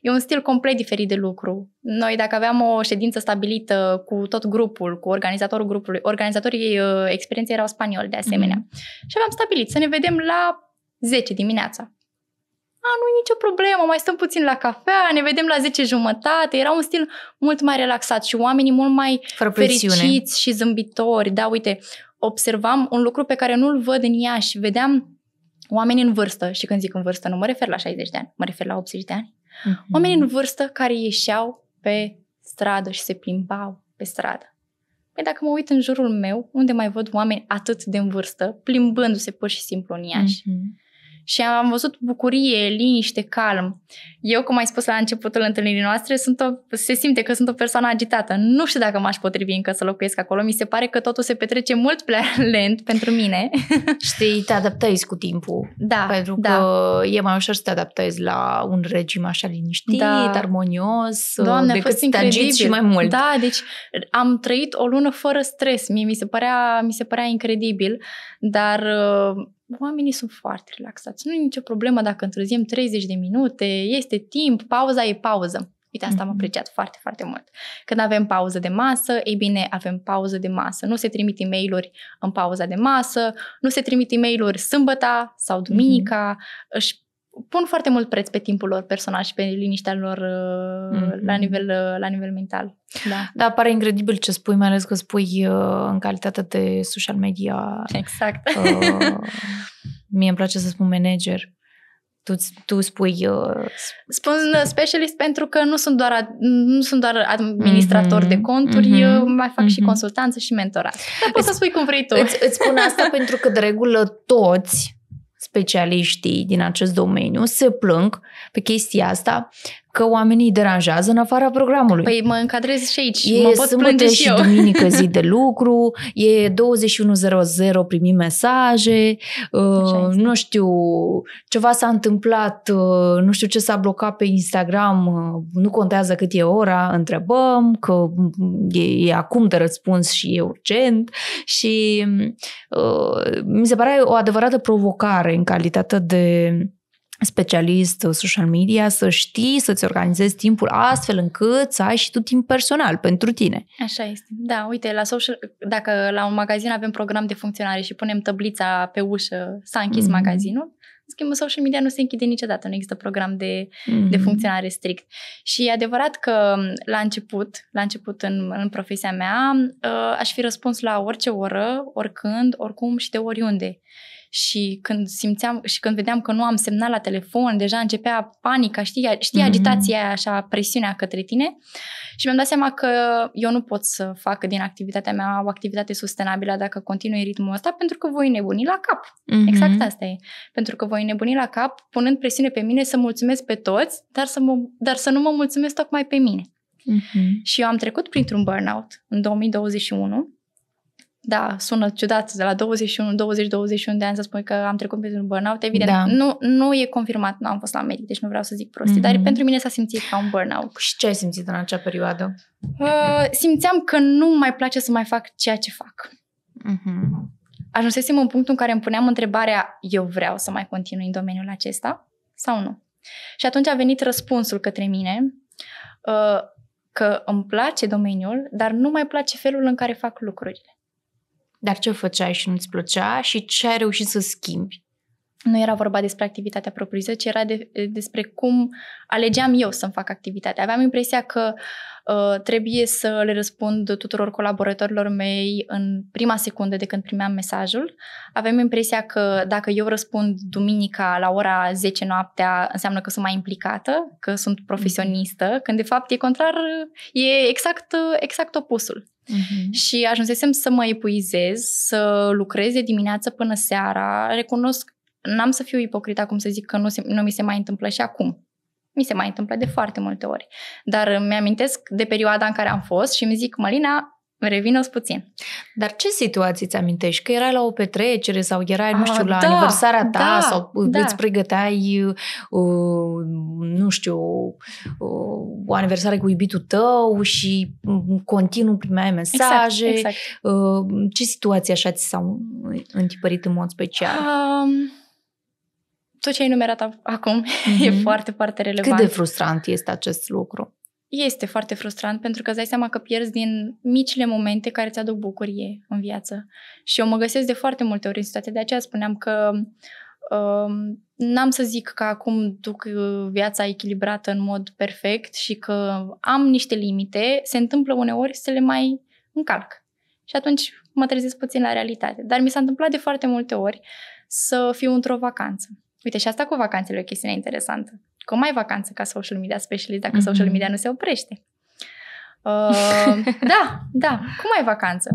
E un stil complet diferit de lucru. Noi, dacă aveam o ședință stabilită cu tot grupul, cu organizatorul grupului, organizatorii uh, experienței erau spanioli de asemenea. Mm-hmm. Și aveam stabilit să ne vedem la 10 dimineața. A, nu e nicio problemă, mai stăm puțin la cafea, ne vedem la 10 jumătate. Era un stil mult mai relaxat și oamenii mult mai fericiți și zâmbitori. Da, uite, observam un lucru pe care nu-l văd în Iași. Vedeam oameni în vârstă, și când zic în vârstă nu mă refer la 60 de ani, mă refer la 80 de ani, mm-hmm. oameni în vârstă care ieșeau pe stradă și se plimbau pe stradă. Păi dacă mă uit în jurul meu, unde mai văd oameni atât de în vârstă, plimbându-se pur și simplu în Iași. Mm-hmm. Și am văzut bucurie, liniște, calm. Eu, cum ai spus la începutul întâlnirii noastre, sunt o, se simte că sunt o persoană agitată. Nu știu dacă m-aș potrivi încă să locuiesc acolo. Mi se pare că totul se petrece mult prea lent pentru mine. Știi, te adaptezi cu timpul. Da, Pentru da. că e mai ușor să te adaptezi la un regim așa liniștit, da. armonios, Doamne, decât să te agiți și mai mult. Da, deci am trăit o lună fără stres. Mie mi se părea, mi se părea incredibil, dar uh, oamenii sunt foarte relaxați. Nu e nicio problemă dacă întârziem 30 de minute, este timp, pauza e pauză. Uite, asta am mhm. apreciat foarte, foarte mult. Când avem pauză de masă, ei bine, avem pauză de masă. Nu se trimit e în pauza de masă, nu se trimit e sâmbăta sau mhm. duminica, mm-hmm. își pun foarte mult preț pe timpul lor personal și pe liniștea lor mm-hmm. la, nivel, uh, la nivel mental. Da. da, pare incredibil ce spui, mai ales că spui uh, în calitate de social media. Exact. Uh, mie îmi place să spun manager. Tu, tu spui... Uh, Spun uh, specialist pentru că nu sunt doar, nu sunt doar administrator mm-hmm, de conturi, mm-hmm, eu mai fac mm-hmm. și mhm. consultanță și mentorat. Dar poți să spui cum vrei tu. Îți, îți spun asta pentru că, de regulă, toți specialiștii din acest domeniu se plâng pe chestia asta că oamenii deranjează în afara programului. Păi mă încadrez și aici, e mă pot plânge și, eu. eu. duminică zi de lucru, e 21.00 primim mesaje, uh, nu știu, ceva s-a întâmplat, uh, nu știu ce s-a blocat pe Instagram, uh, nu contează cât e ora, întrebăm, că mm, e, e acum de răspuns și e urgent și mm, uh, mi se pare o adevărată provocare în calitate de specialist social media, să știi să-ți organizezi timpul astfel încât să ai și tu timp personal pentru tine. Așa este. Da, uite, la social, dacă la un magazin avem program de funcționare și punem tăblița pe ușă, s-a închis mm-hmm. magazinul, în schimb, social media nu se închide niciodată, nu există program de, mm-hmm. de funcționare strict. Și e adevărat că la început, la început în, în profesia mea, ă, aș fi răspuns la orice oră, oricând, oricum și de oriunde și când simțeam și când vedeam că nu am semnal la telefon, deja începea panica, știi, știi mm-hmm. agitația aia, așa, presiunea către tine și mi-am dat seama că eu nu pot să fac din activitatea mea o activitate sustenabilă dacă continui ritmul ăsta pentru că voi nebuni la cap. Mm-hmm. Exact asta e. Pentru că voi nebuni la cap punând presiune pe mine să mulțumesc pe toți, dar să, mă, dar să nu mă mulțumesc tocmai pe mine. Mm-hmm. Și eu am trecut printr-un burnout în 2021 da, sună ciudat de la 21, 20, 21 de ani să spun că am trecut pe un burnout, evident. Da. Nu, nu e confirmat, nu am fost la medic, deci nu vreau să zic prostii, mm-hmm. dar mhm. pentru mine s-a simțit ca un burnout. Și ce ai simțit în acea perioadă? Uh, simțeam că nu mai place să mai fac ceea ce fac. Mm-hmm. Ajunsesem în punctul în care îmi puneam întrebarea, eu vreau să mai continui în domeniul acesta sau nu? Și atunci a venit răspunsul către mine uh, că îmi place domeniul, dar nu mai place felul în care fac lucrurile. Dar ce făceai și nu-ți plăcea și ce ai reușit să schimbi? Nu era vorba despre activitatea propriu-zisă, ci era de, despre cum alegeam eu să-mi fac activitatea. Aveam impresia că uh, trebuie să le răspund tuturor colaboratorilor mei în prima secundă de când primeam mesajul. Aveam impresia că dacă eu răspund duminica la ora 10 noaptea, înseamnă că sunt mai implicată, că sunt profesionistă, mhm. când de fapt e contrar, e exact, exact opusul. Uh-huh. Și ajunsesem să mă epuizez, să lucrez de dimineață până seara. Recunosc, n-am să fiu ipocrită acum să zic că nu, se, nu mi se mai întâmplă și acum. Mi se mai întâmplă de foarte multe ori. Dar mi-amintesc de perioada în care am fost și mi zic, Malina, Revin o puțin. Dar ce situații ți amintești? Că erai la o petrecere sau erai, A, nu ah, știu, la da, aniversarea ta da, sau uh, da. îți pregăteai, uh, uh, nu știu, uh, o aniversare cu iubitul tău și uh, continuu primeai mesaje. Exact, exact. Uh, ce situații așa ți s-au întipărit în mod special? Um, tot ce ai numerat acum mm-hmm. e mhm. foarte, foarte relevant. Cât de frustrant este acest lucru? este foarte frustrant pentru că îți dai seama că pierzi din micile momente care îți aduc bucurie în viață. Și eu mă găsesc de foarte multe ori în situația de aceea spuneam că um, n-am să zic că acum duc uh, viața echilibrată în mod perfect și că am niște limite, se întâmplă uneori să le mai încalc. Și atunci mă trezesc puțin la realitate. Dar mi s-a întâmplat de foarte multe ori să fiu într-o vacanță Uite, și asta cu vacanțele e o chestiune interesantă. Cum ai vacanță ca social media specialist dacă mm-hmm. social media nu se oprește? Uh, da, da, cum ai vacanță?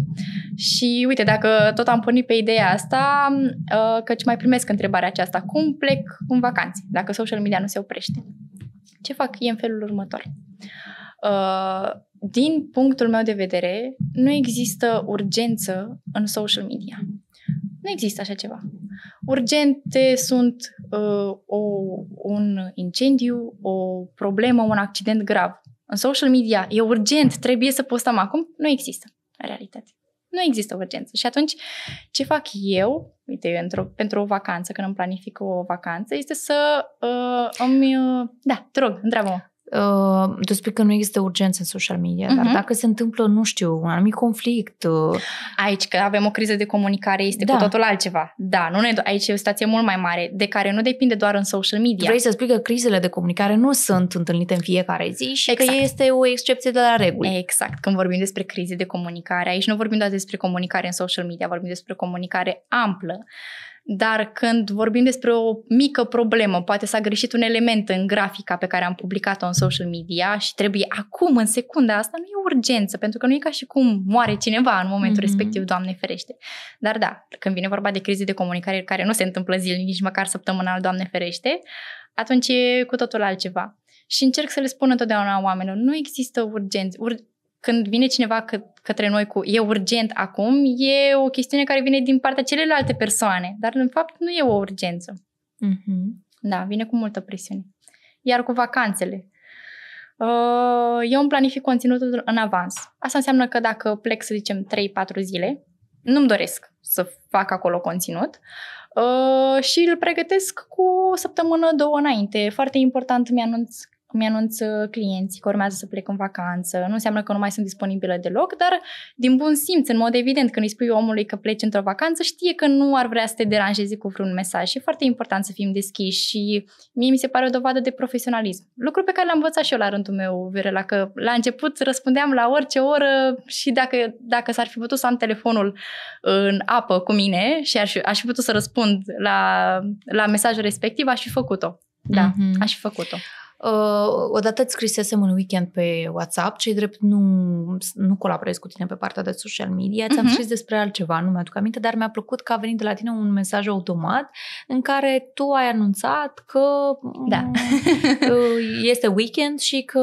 Și uite, dacă tot am pornit pe ideea asta, uh, căci mai primesc întrebarea aceasta, cum plec în vacanțe dacă social media nu se oprește? Ce fac? E în felul următor. Uh, din punctul meu de vedere, nu există urgență în social media. Nu există așa ceva. Urgente sunt uh, o, un incendiu, o problemă, un accident grav. În social media e urgent, trebuie să postăm acum, nu există în realitate. Nu există urgență. Și atunci, ce fac eu, uite, eu într-o, pentru o vacanță, când îmi planific o vacanță, este să uh, îmi... Uh, da, te rog, întreabă-mă. Uh, tu spui că nu există urgență în social media, uh-huh. dar mhm. dacă se întâmplă, nu știu, un anumit conflict... Uh... Aici, că avem o criză de comunicare, este da. cu totul altceva. Da, nu ne, aici e o stație mult mai mare, de care nu depinde doar în social media. Vrei să spui că crizele de comunicare nu sunt întâlnite în fiecare zi și exact. că este o excepție de la regulă? Exact, când vorbim despre crize de comunicare, aici nu vorbim doar despre comunicare în social media, vorbim despre comunicare amplă. Uh, dar când vorbim despre o mică problemă, poate s-a greșit un element în grafica pe care am publicat-o în social media și trebuie acum, în secunda asta, nu e urgență, pentru că nu e ca și cum moare cineva în momentul mm-hmm. respectiv, Doamne ferește. Dar da, când vine vorba de crize de comunicare care nu se întâmplă zilnic, nici măcar săptămânal, Doamne ferește, atunci e cu totul altceva. Și încerc să le spun întotdeauna oamenilor, nu există urgență. Ur- când vine cineva că, către noi cu e urgent acum, e o chestiune care vine din partea celelalte persoane, dar în fapt nu e o urgență. Mm-hmm. Da, vine cu multă presiune. Iar cu vacanțele. Uh, eu îmi planific conținutul în avans. Asta înseamnă că dacă plec, să zicem, 3-4 zile, nu-mi doresc să fac acolo conținut uh, și îl pregătesc cu o săptămână, două înainte. Foarte important, mi-anunț îmi anunț uh, clienții că urmează să plec în vacanță, nu înseamnă că nu mai sunt disponibilă deloc, dar din bun simț, în mod evident, când îi spui omului că pleci într-o vacanță, știe că nu ar vrea să te deranjeze cu vreun mesaj și e foarte important să fim deschiși și mie mi se pare o dovadă de profesionalism. Lucru pe care l-am învățat și eu la rândul meu, Virela, că la început răspundeam la orice oră și dacă, dacă s-ar fi putut să am telefonul în apă cu mine și aș, aș fi putut să răspund la, la mesajul respectiv, aș fi făcut-o. Da, mm-hmm. aș fi făcut-o. Uh, odată îți scrisesem un weekend pe WhatsApp, cei drept nu, nu colaborez cu tine pe partea de social media, ți-am uh-huh. scris despre altceva, nu mi-aduc aminte, dar mi-a plăcut că a venit de la tine un mesaj automat în care tu ai anunțat că da. Mm, uh, este weekend și că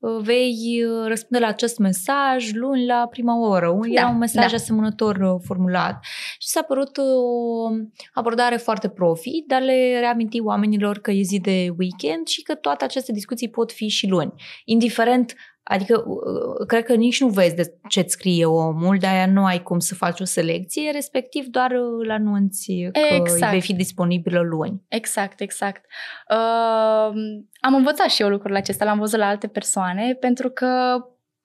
vei uh, răspunde la acest mesaj luni la prima oră. Da, era da, un mesaj da. asemănător uh, formulat. Și s-a părut uh, o abordare foarte profi, dar le reaminti oamenilor că e zi de weekend și că toate aceste discuții pot fi și luni, indiferent Adică, uh, uh, cred că nici nu vezi de ce îți scrie omul, de-aia nu ai cum să faci o selecție, respectiv doar uh, îl anunți că exact. vei fi exact. disponibilă luni. Exact, exact. Uh, am învățat și eu lucrul acesta, l-am văzut la alte persoane, pentru că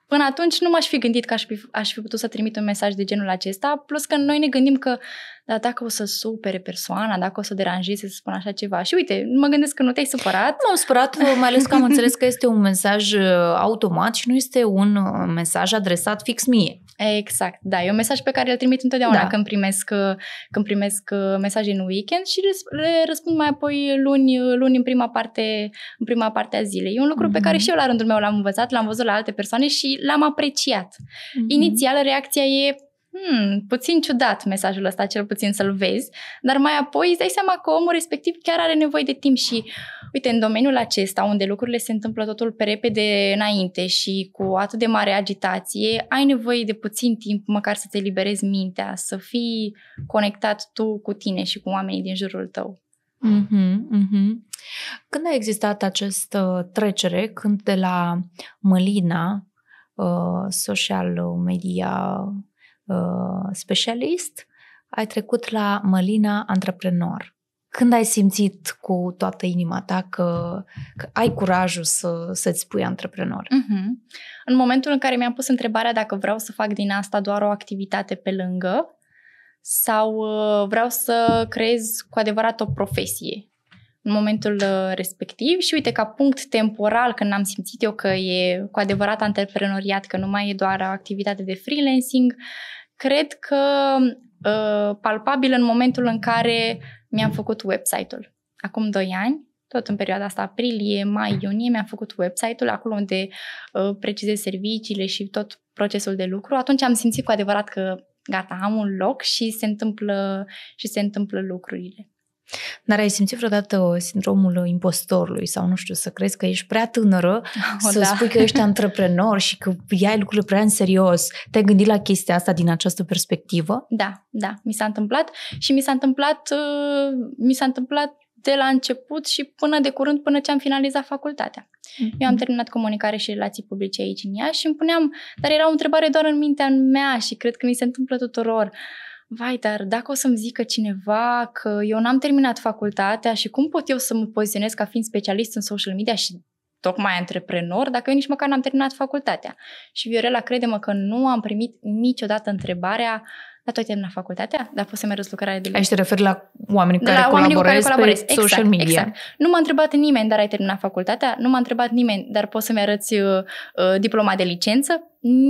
Până atunci nu m-aș fi gândit că aș fi, aș fi putut să trimit un mesaj de genul acesta, plus că noi ne gândim că da, dacă o să supere persoana, dacă o să deranjeze să spun așa ceva. Și uite, mă gândesc că nu te-ai supărat. M-am supărat, mai ales că am înțeles că este un mesaj uh, automat și nu este un uh, mesaj adresat fix mie. Exact, da, e un mesaj pe care îl trimit întotdeauna da. când, primesc, când primesc uh, mesaje în weekend și le răspund mai apoi luni, luni în, prima parte, în prima parte a zilei. E un lucru mm-hmm. pe care mhm. și eu la rândul meu l-am învățat, l-am văzut la alte persoane și l-am apreciat. Mm-hmm. Inițial reacția e hmm, puțin ciudat mesajul ăsta, cel puțin să-l vezi, dar mai apoi îți dai seama că omul respectiv chiar are nevoie de timp și Uite, în domeniul acesta, unde lucrurile se întâmplă totul pe repede înainte și cu atât de mare agitație, ai nevoie de puțin timp măcar să te liberezi mintea, să fii conectat tu cu tine și cu oamenii din jurul tău. Mm-hmm, mm-hmm. Când a existat această trecere, când de la Mălina, uh, social media uh, specialist, ai trecut la Mălina antreprenor. Când ai simțit cu toată inima ta că, că ai curajul să, să-ți pui antreprenor? Mm-hmm. În momentul în care mi-am pus întrebarea dacă vreau să fac din asta doar o activitate pe lângă sau uh, vreau să creez cu adevărat o profesie în momentul uh, respectiv și uite ca punct temporal când am simțit eu că e cu adevărat antreprenoriat, că nu mai e doar o activitate de freelancing, cred că uh, palpabil în momentul în care mi-am făcut website-ul. Acum 2 ani, tot în perioada asta, aprilie, mai, iunie, mi-am făcut website-ul, acolo unde uh, precizez serviciile și tot procesul de lucru. Atunci am simțit cu adevărat că gata, am un loc și se întâmplă, și se întâmplă lucrurile. Dar ai simțit vreodată sindromul impostorului sau nu știu, să crezi că ești prea tânără oh, să da. spui că ești antreprenor și că iai lucrurile prea în serios. Te-ai gândit la chestia asta din această perspectivă? Da, da, mi s-a întâmplat și mi s-a întâmplat, uh, mi s-a întâmplat de la început și până de curând, până ce am finalizat facultatea. Mm-hmm. Eu am terminat comunicare și relații publice aici în Iași și îmi puneam, dar era o întrebare doar în mintea mea și cred că mi se întâmplă tuturor. Uh, vai, dar dacă o să-mi zică cineva că eu n-am terminat facultatea și cum pot eu să mă poziționez ca fiind specialist în social media și tocmai antreprenor, dacă eu nici măcar n-am terminat facultatea. Și Viorela, crede-mă că nu am primit niciodată întrebarea uh, dar tot ai la facultatea? Dar poți să mergi lucrare de Aici te referi la oamenii care, la oamenii cu care colaborezi pe exact, social media. Exact. Nu m-a întrebat nimeni, dar ai terminat facultatea? Nu m-a întrebat nimeni, dar poți să-mi arăți uh, uh, diploma de licență?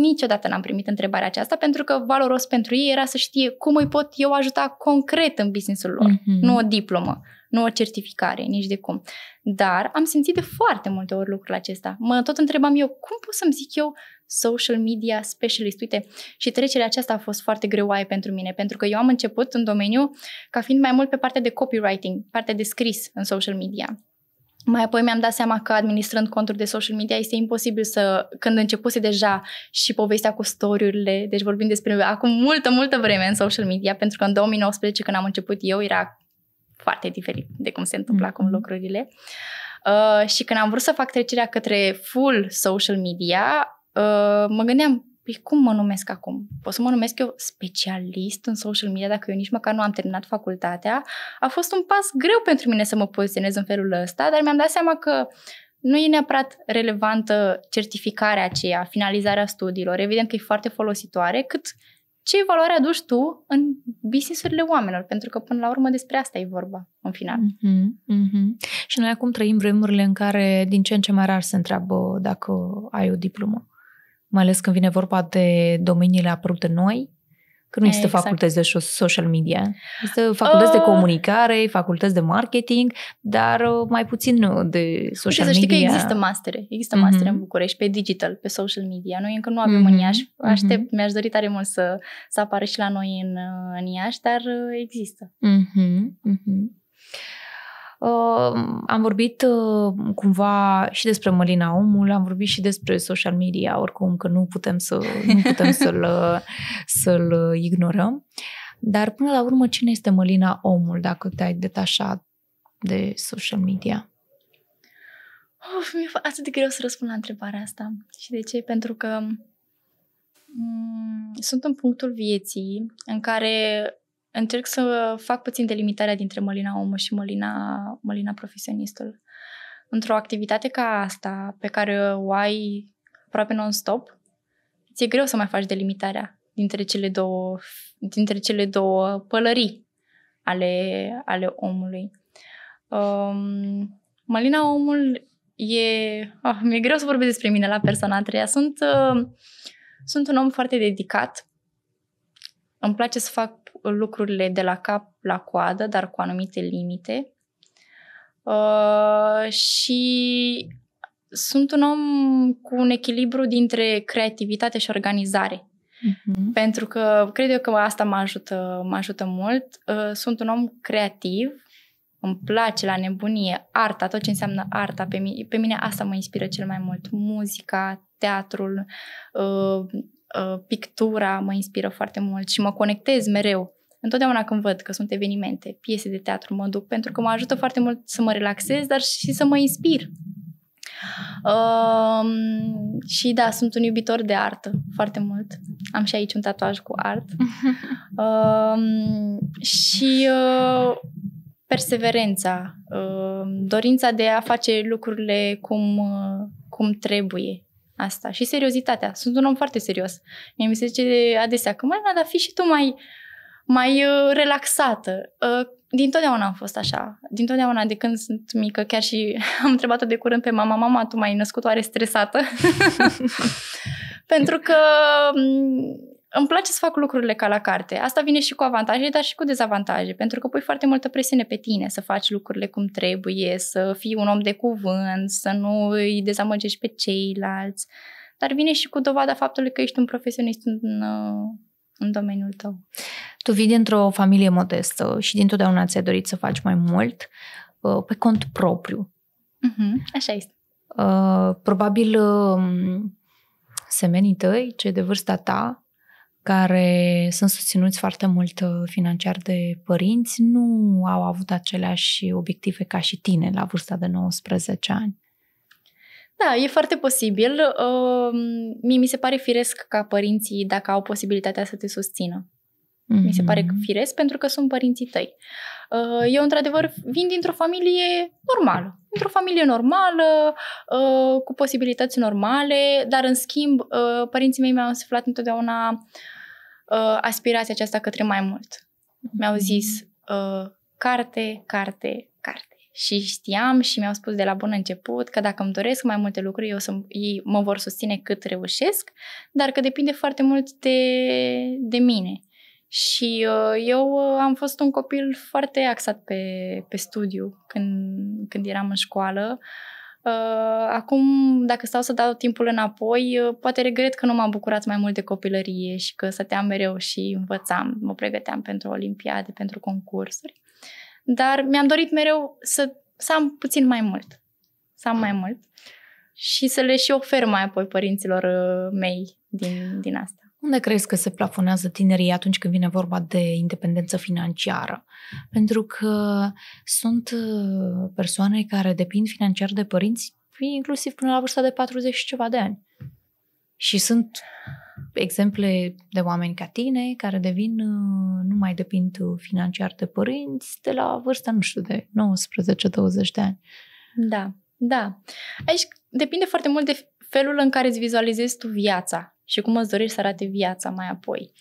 Niciodată n-am primit întrebarea aceasta pentru că valoros pentru ei era să știe cum îi pot eu ajuta concret în businessul lor. Mm-hmm. Nu o diplomă, nu o certificare, nici de cum. Dar am simțit de foarte multe ori lucrul acesta. Mă tot întrebam eu, cum pot să-mi zic eu social media specialist. Uite, și trecerea aceasta a fost foarte greoaie pentru mine, pentru că eu am început în domeniu ca fiind mai mult pe partea de copywriting, partea de scris în social media. Mai apoi mi-am dat seama că administrând conturi de social media este imposibil să, când începuse deja și povestea cu storiurile, deci vorbim despre acum multă, multă vreme în social media, pentru că în 2019 când am început eu era foarte diferit de cum se întâmplă mm. acum mm-hmm. lucrurile. Uh, și când am vrut să fac trecerea către full social media, uh, mă gândeam, păi cum mă numesc acum? Pot să mă numesc eu specialist în social media dacă eu nici măcar nu am terminat facultatea? A fost un pas greu pentru mine să mă poziționez în felul ăsta, dar mi-am dat seama că nu e neapărat relevantă certificarea aceea, finalizarea studiilor, evident că e foarte folositoare, cât ce valoare aduci tu în businessurile oamenilor, pentru că până la urmă despre asta e vorba în final. Mm-hmm, mm-hmm. Și noi acum trăim vremurile în care din ce în ce mai rar se întreabă dacă ai o diplomă mai ales când vine vorba de domeniile apărute noi, că nu există exact. facultăți de social media. Există facultăți uh... de comunicare, facultăți de marketing, dar uh, mai puțin uh, de social Uite, media. Să știi că există mastere. Există mastere mm-hmm. în mhm. București pe digital, pe social media. Noi încă nu avem mm-hmm. în mhm. Iași. Mhm. Aștept, mm-hmm. mi-aș dori tare mult să, să apară și la noi în, uh, în Iași, dar există. Mm-hmm. Mm-hmm am vorbit uh, cumva și despre mălina omul, am vorbit și despre social media, oricum că nu putem, să, nu putem să-l, să-l ignorăm. Dar până la urmă, cine este mălina omul dacă te-ai detașat de social media? Uf, mi-e atât de greu să răspund la întrebarea asta. Și de ce? Pentru că m- mm, sunt în punctul vieții în care încerc să fac puțin delimitarea dintre mălina omul și mălina, mălina profesionistul. Într-o activitate ca asta, pe care o ai aproape non-stop, ți-e greu să mai faci delimitarea dintre cele două, dintre cele două pălării ale, ale omului. Um, mălina omul e... Oh, mi-e greu să vorbesc despre mine la persoana a treia. Sunt, uh, sunt un om foarte dedicat. Îmi place să fac lucrurile de la cap la coadă, dar cu anumite limite. Uh, și sunt un om cu un echilibru dintre creativitate și organizare. Uh-huh. Pentru că cred eu că asta mă ajută, mă ajută mult. Uh, sunt un om creativ, îmi place la nebunie arta, tot ce înseamnă arta. Pe mine, pe mine asta mă inspiră cel mai mult. Muzica, teatrul, uh, Uh, pictura mă inspiră foarte mult și mă conectez mereu. Întotdeauna când văd că sunt evenimente, piese de teatru, mă duc pentru că mă ajută foarte mult să mă relaxez, dar și să mă inspir. Uh, și da, sunt un iubitor de artă foarte mult. Am și aici un tatuaj cu art. Uh, și uh, perseverența, uh, dorința de a face lucrurile cum, uh, cum trebuie asta și seriozitatea. Sunt un om foarte serios. Mie mi se zice adesea că, mai dar fi și tu mai, mai uh, relaxată. Uh, Din totdeauna am fost așa. Din totdeauna, de când sunt mică, chiar și am întrebat-o de curând pe mama, mama, tu m-ai născut oare stresată? Pentru că îmi place să fac lucrurile ca la carte. Asta vine și cu avantaje, dar și cu dezavantaje, pentru că pui foarte multă presiune pe tine să faci lucrurile cum trebuie, să fii un om de cuvânt, să nu îi dezamăgești pe ceilalți. Dar vine și cu dovada faptului că ești un profesionist în, uh, în domeniul tău. Tu vii dintr-o familie modestă și dintotdeauna ți-ai dorit să faci mai mult uh, pe cont propriu. Uh-huh, așa este. Uh, probabil uh, semenii tăi, cei de vârsta ta, care sunt susținuți foarte mult uh, financiar de părinți, nu au avut aceleași obiective ca și tine la vârsta de 19 ani. Da, e foarte posibil. Um, mie mi se pare firesc ca părinții, dacă au posibilitatea să te susțină. Mm-hmm. Mi se pare mm-hmm. firesc pentru că sunt părinții tăi. Uh, eu, într-adevăr, vin dintr-o familie normală. Într-o familie normală, uh, cu posibilități normale, dar, în schimb, părinții mei mi-au însuflat întotdeauna uh, uh, aspirația aceasta către mai mult. Mi-au mm-hmm. zis uh, carte, carte, carte. Și știam și mi-au spus de la bun început că dacă îmi doresc mai multe lucruri, eu să, ei mă vor susține cât reușesc, dar că depinde foarte mult de, de mine. Și uh, eu uh, am fost un copil foarte axat pe, pe studiu când, când eram în școală. Uh, Uh, acum, dacă stau să dau timpul înapoi, uh, poate regret că nu m-am bucurat mai mult de copilărie și că stăteam mereu și învățam, mă pregăteam pentru olimpiade, pentru concursuri. Dar mi-am dorit mereu să, să am puțin mai mult. Să am mai mult. Și să le și ofer mai apoi părinților uh, mei din, din asta. Unde crezi că se plafonează tinerii atunci când vine vorba de independență financiară? Pentru că sunt uh, persoane care depind financiar de părinți, inclusiv până la vârsta de 40 și ceva de ani. Și sunt exemple de oameni ca tine care devin, uh, nu mai depind financiar de părinți de la vârsta, nu știu, de 19-20 de ani. Da, da. Aici depinde foarte mult de felul în care îți vizualizezi tu viața și cum îți dorești să arate viața mai apoi.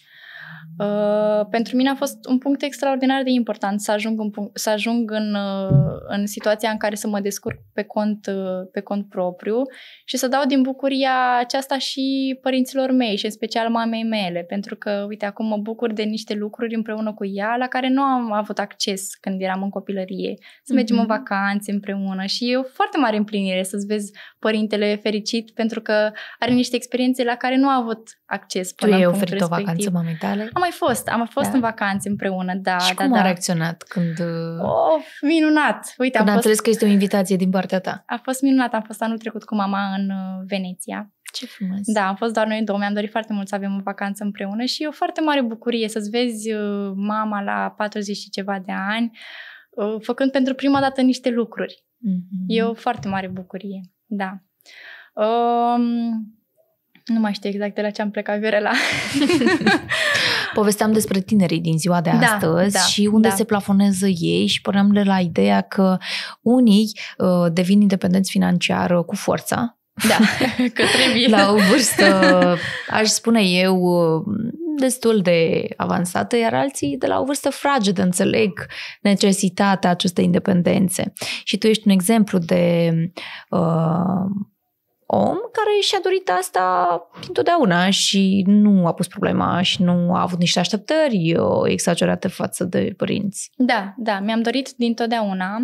Uh, pentru mine a fost un punct extraordinar de important să ajung în, punct, să ajung în, uh, în situația în care să mă descurc pe cont, uh, pe cont propriu și să dau din bucuria aceasta și părinților mei și în special mamei mele, pentru că, uite, acum mă bucur de niște lucruri împreună cu ea la care nu am avut acces când eram în copilărie. Să mm-hmm. mergem în mhm. vacanțe împreună și e o foarte mare împlinire să-ți vezi părintele fericit pentru că are niște experiențe la care nu a avut acces până tu în ai oferit respectiv. o vacanță mamei tale? Am mai fost, am mai fost da. în vacanțe împreună, da. Și da, cum da. a reacționat când... Oh, minunat! Uite, când am, am fost... că este o invitație din partea ta. A fost minunat, am fost anul trecut cu mama în uh, Veneția. Ce frumos! Da, am fost doar noi două, mi-am dorit foarte mult să avem o vacanță împreună și e o foarte mare bucurie să-ți vezi uh, mama la 40 și ceva de ani făcând pentru prima dată niște lucruri. Mm-hmm. E o foarte mare bucurie, da. Um, nu mai știu exact de la ce am plecat Viorela. Povesteam despre tinerii din ziua de da, astăzi da, și unde da. se plafonează ei și punem la ideea că unii uh, devin independenți financiar uh, cu forța. Da, că trebuie. la o vârstă, aș spune eu, uh, destul de avansată, iar alții de la o vârstă fragedă înțeleg necesitatea acestei independențe. Și tu ești un exemplu de uh, om care și-a dorit asta întotdeauna și nu a pus problema și nu a avut niște așteptări uh, exagerate față de părinți. Da, da, mi-am dorit dintotdeauna.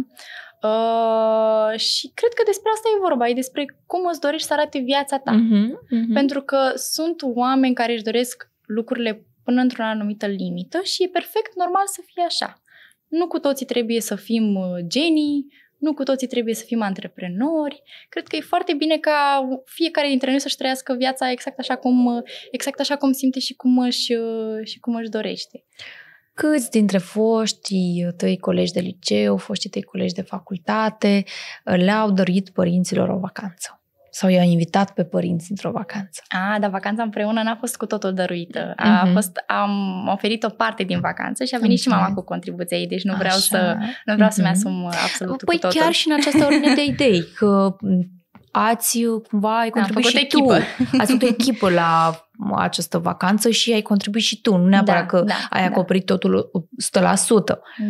Uh, și cred că despre asta e vorba, e despre cum îți dorești să arate viața ta. Uh-huh, uh-huh. Pentru că sunt oameni care își doresc lucrurile până într-o anumită limită și e perfect normal să fie așa. Nu cu toții trebuie să fim uh, genii, nu cu toții trebuie să fim antreprenori. Cred că e foarte bine ca fiecare dintre noi să-și trăiască viața exact așa cum, exact așa cum simte și cum își, și cum își dorește. Câți dintre foștii tăi colegi de liceu, foștii tăi colegi de facultate le-au dorit părinților o vacanță? Sau i-a invitat pe părinți într-o vacanță? A, dar vacanța împreună n-a fost cu totul dăruită. A uh-huh. fost, am oferit o parte din vacanță și a venit Înțeleg. și mama cu contribuția ei, deci nu Așa. vreau să nu vreau uh-huh. să-mi mhm. asum uh, absolut păi cu totul. chiar și în această ordine de idei, că ați cumva, ai contribuit și echipă. tu. Ați făcut echipă la această vacanță și ai contribuit și tu. Nu da, neapărat da, că da, ai da. acoperit da. totul 100%.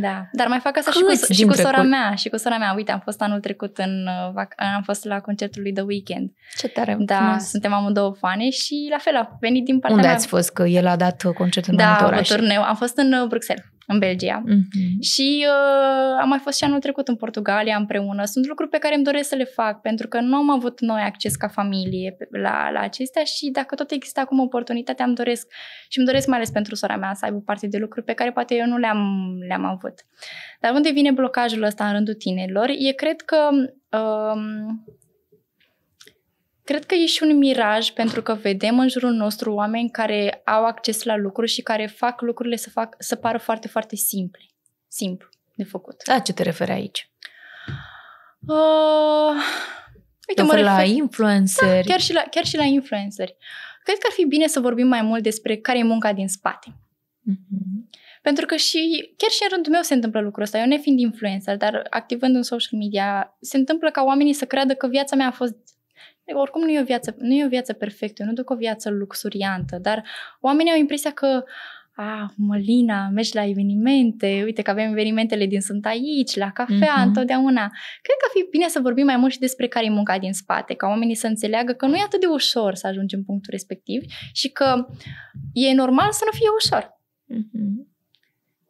Da, dar mai fac asta și cu, și cu sora mea. Și cu sora mea. Uite, am fost anul trecut în uh, am fost la concertul lui The Weeknd. Ce tare! Da, frumos. suntem amândouă fane și la fel a venit din partea Unde mea. ați fost? Că el a dat uh, concert în da, alt oraș. Da, turneu. Am fost în uh, Bruxelles în Belgia. Mm-hmm. Și uh, am mai fost și anul trecut în Portugalia împreună. Sunt lucruri pe care îmi doresc să le fac, pentru că nu am avut noi acces ca familie la, la acestea și dacă tot există acum oportunitatea, îmi doresc și îmi doresc mai ales pentru sora mea să aibă parte de lucruri pe care poate eu nu le-am, le-am avut. Dar unde vine blocajul ăsta în rândul tinerilor? E cred că... Um, Cred că e și un miraj pentru că vedem în jurul nostru oameni care au acces la lucruri și care fac lucrurile să, fac, să pară foarte, foarte simple. Simplu de făcut. La da, ce te referi aici? Uh, uite, mă refer... la influenceri. Da, chiar, și la, chiar și la influenceri. Cred că ar fi bine să vorbim mai mult despre care e munca din spate. Mm-hmm. Pentru că și, chiar și în rândul meu se întâmplă lucrul ăsta. Eu fiind influencer, dar activând în social media, se întâmplă ca oamenii să creadă că viața mea a fost Adică oricum nu e o viață, nu e o viață perfectă, eu nu duc o viață luxuriantă, dar oamenii au impresia că a, Mălina, mergi la evenimente, uite că avem evenimentele din sunt aici, la cafea, uh-huh. întotdeauna. Cred că ar fi bine să vorbim mai mult și despre care e munca din spate, ca oamenii să înțeleagă că nu e atât de ușor să ajungi în punctul respectiv și că e normal să nu fie ușor. Uh-huh.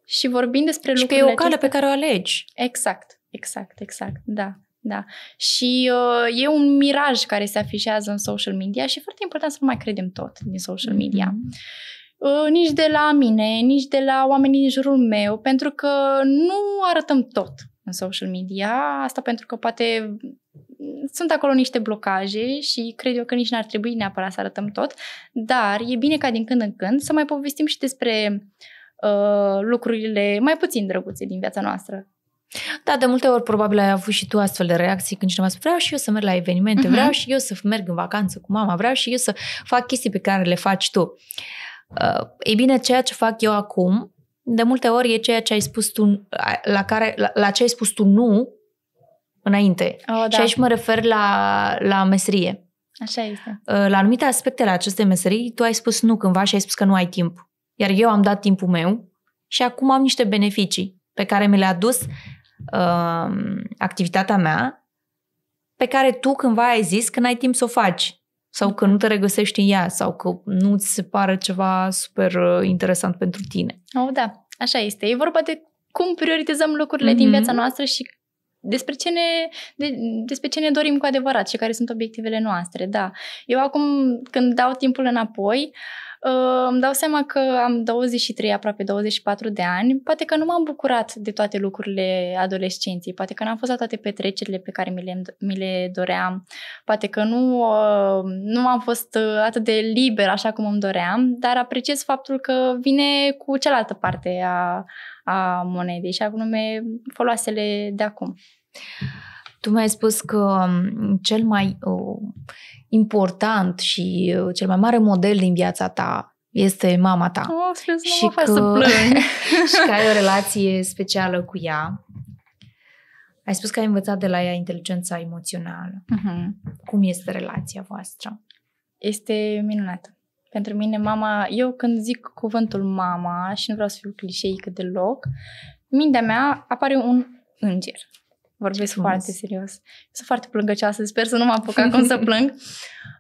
Și vorbim despre lucrurile Și că e o cale acestea. pe care o alegi. Exact, exact, exact, da. Da. Și uh, e un miraj care se afișează în social media și e foarte important să nu mai credem tot din social media. Mm-hmm. Uh, nici de la mine, nici de la oamenii din jurul meu, pentru că nu arătăm tot în social media, asta pentru că poate mm, sunt acolo niște blocaje și cred eu că nici n-ar trebui neapărat să arătăm tot, dar e bine ca din când în când să mai povestim și despre uh, lucrurile mai puțin drăguțe din viața noastră, da, de multe ori probabil ai avut și tu astfel de reacții când cineva spune vreau și eu să merg la evenimente, uh-huh. vreau și eu să merg în vacanță cu mama, vreau și eu să fac chestii pe care le faci tu. Uh, ei bine, ceea ce fac eu acum, de multe ori e ceea ce ai spus tu, la, care, la, la ce ai spus tu nu înainte. Oh, da. Și aici mă refer la, la meserie. Așa este. Uh, la anumite aspecte la aceste meserii, tu ai spus nu cândva și ai spus că nu ai timp. Iar eu am dat timpul meu și acum am niște beneficii pe care mi le-a dus uh, activitatea mea pe care tu cândva ai zis că n-ai timp să o faci sau că nu te regăsești în ea sau că nu ți se pare ceva super uh, interesant pentru tine. Oh, da, așa este. E vorba de cum prioritizăm lucrurile mm-hmm. din mhm. viața noastră și despre ce, ne, de, despre ce ne dorim cu adevărat și care sunt obiectivele noastre, da. Eu acum, când dau timpul înapoi, uh, Uh, îmi dau seama că am 23, aproape 24 de ani, poate că nu m-am bucurat de toate lucrurile adolescenții, poate că n-am fost la toate petrecerile pe care mi le, mi le doream, poate că nu, uh, nu am fost uh, atât de liber așa cum îmi doream, dar apreciez faptul că vine cu cealaltă parte a, a monedei și acum nume foloasele de acum. Tu mi-ai spus că um, cel mai important și uh, cel mai mare model din viața ta este mama ta. O, oh, să și, mă că, să și că ai o relație specială cu ea. Ai spus că ai învățat de la ea inteligența emoțională. Uh-huh. Cum este relația voastră? Este minunată. Pentru mine, mama, eu când zic cuvântul mama și nu vreau să fiu clișeică deloc, mintea mea apare un înger. Vorbesc Ce foarte serios. Sunt foarte plângăcioasă, sper să nu mă apuc acum să plâng.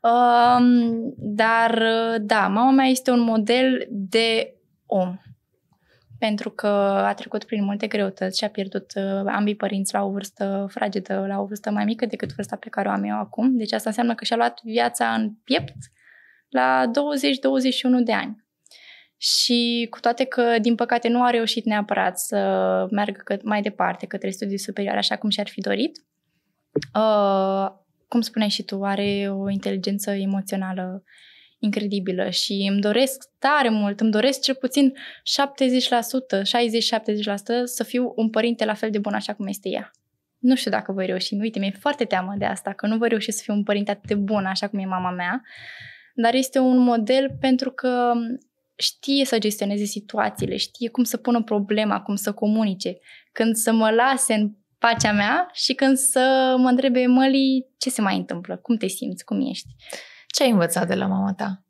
Uh, dar, da, mama mea este un model de om. Pentru că a trecut prin multe greutăți și a pierdut uh, ambii părinți la o vârstă fragedă, la o vârstă mai mică decât vârsta pe care o am eu acum. Deci asta înseamnă că și-a luat viața în piept la 20-21 de ani și cu toate că, din păcate, nu a reușit neapărat să meargă cât mai departe către studii superioare așa cum și-ar fi dorit, uh, cum spuneai și tu, are o inteligență emoțională incredibilă și îmi doresc tare mult, îmi doresc cel puțin 70%, 60-70% să fiu un părinte la fel de bun așa cum este ea. Nu știu dacă voi reuși. Uite, mi-e foarte teamă de asta, că nu voi reuși să fiu un părinte atât de bun așa cum e mama mea, dar este un model pentru că știe să gestioneze situațiile, știe cum să pună problema, cum să comunice, când să mă lase în pacea mea și când să mă întrebe, Măli, ce se mai întâmplă? Cum te simți? Cum ești? Ce ai învățat de la mama ta?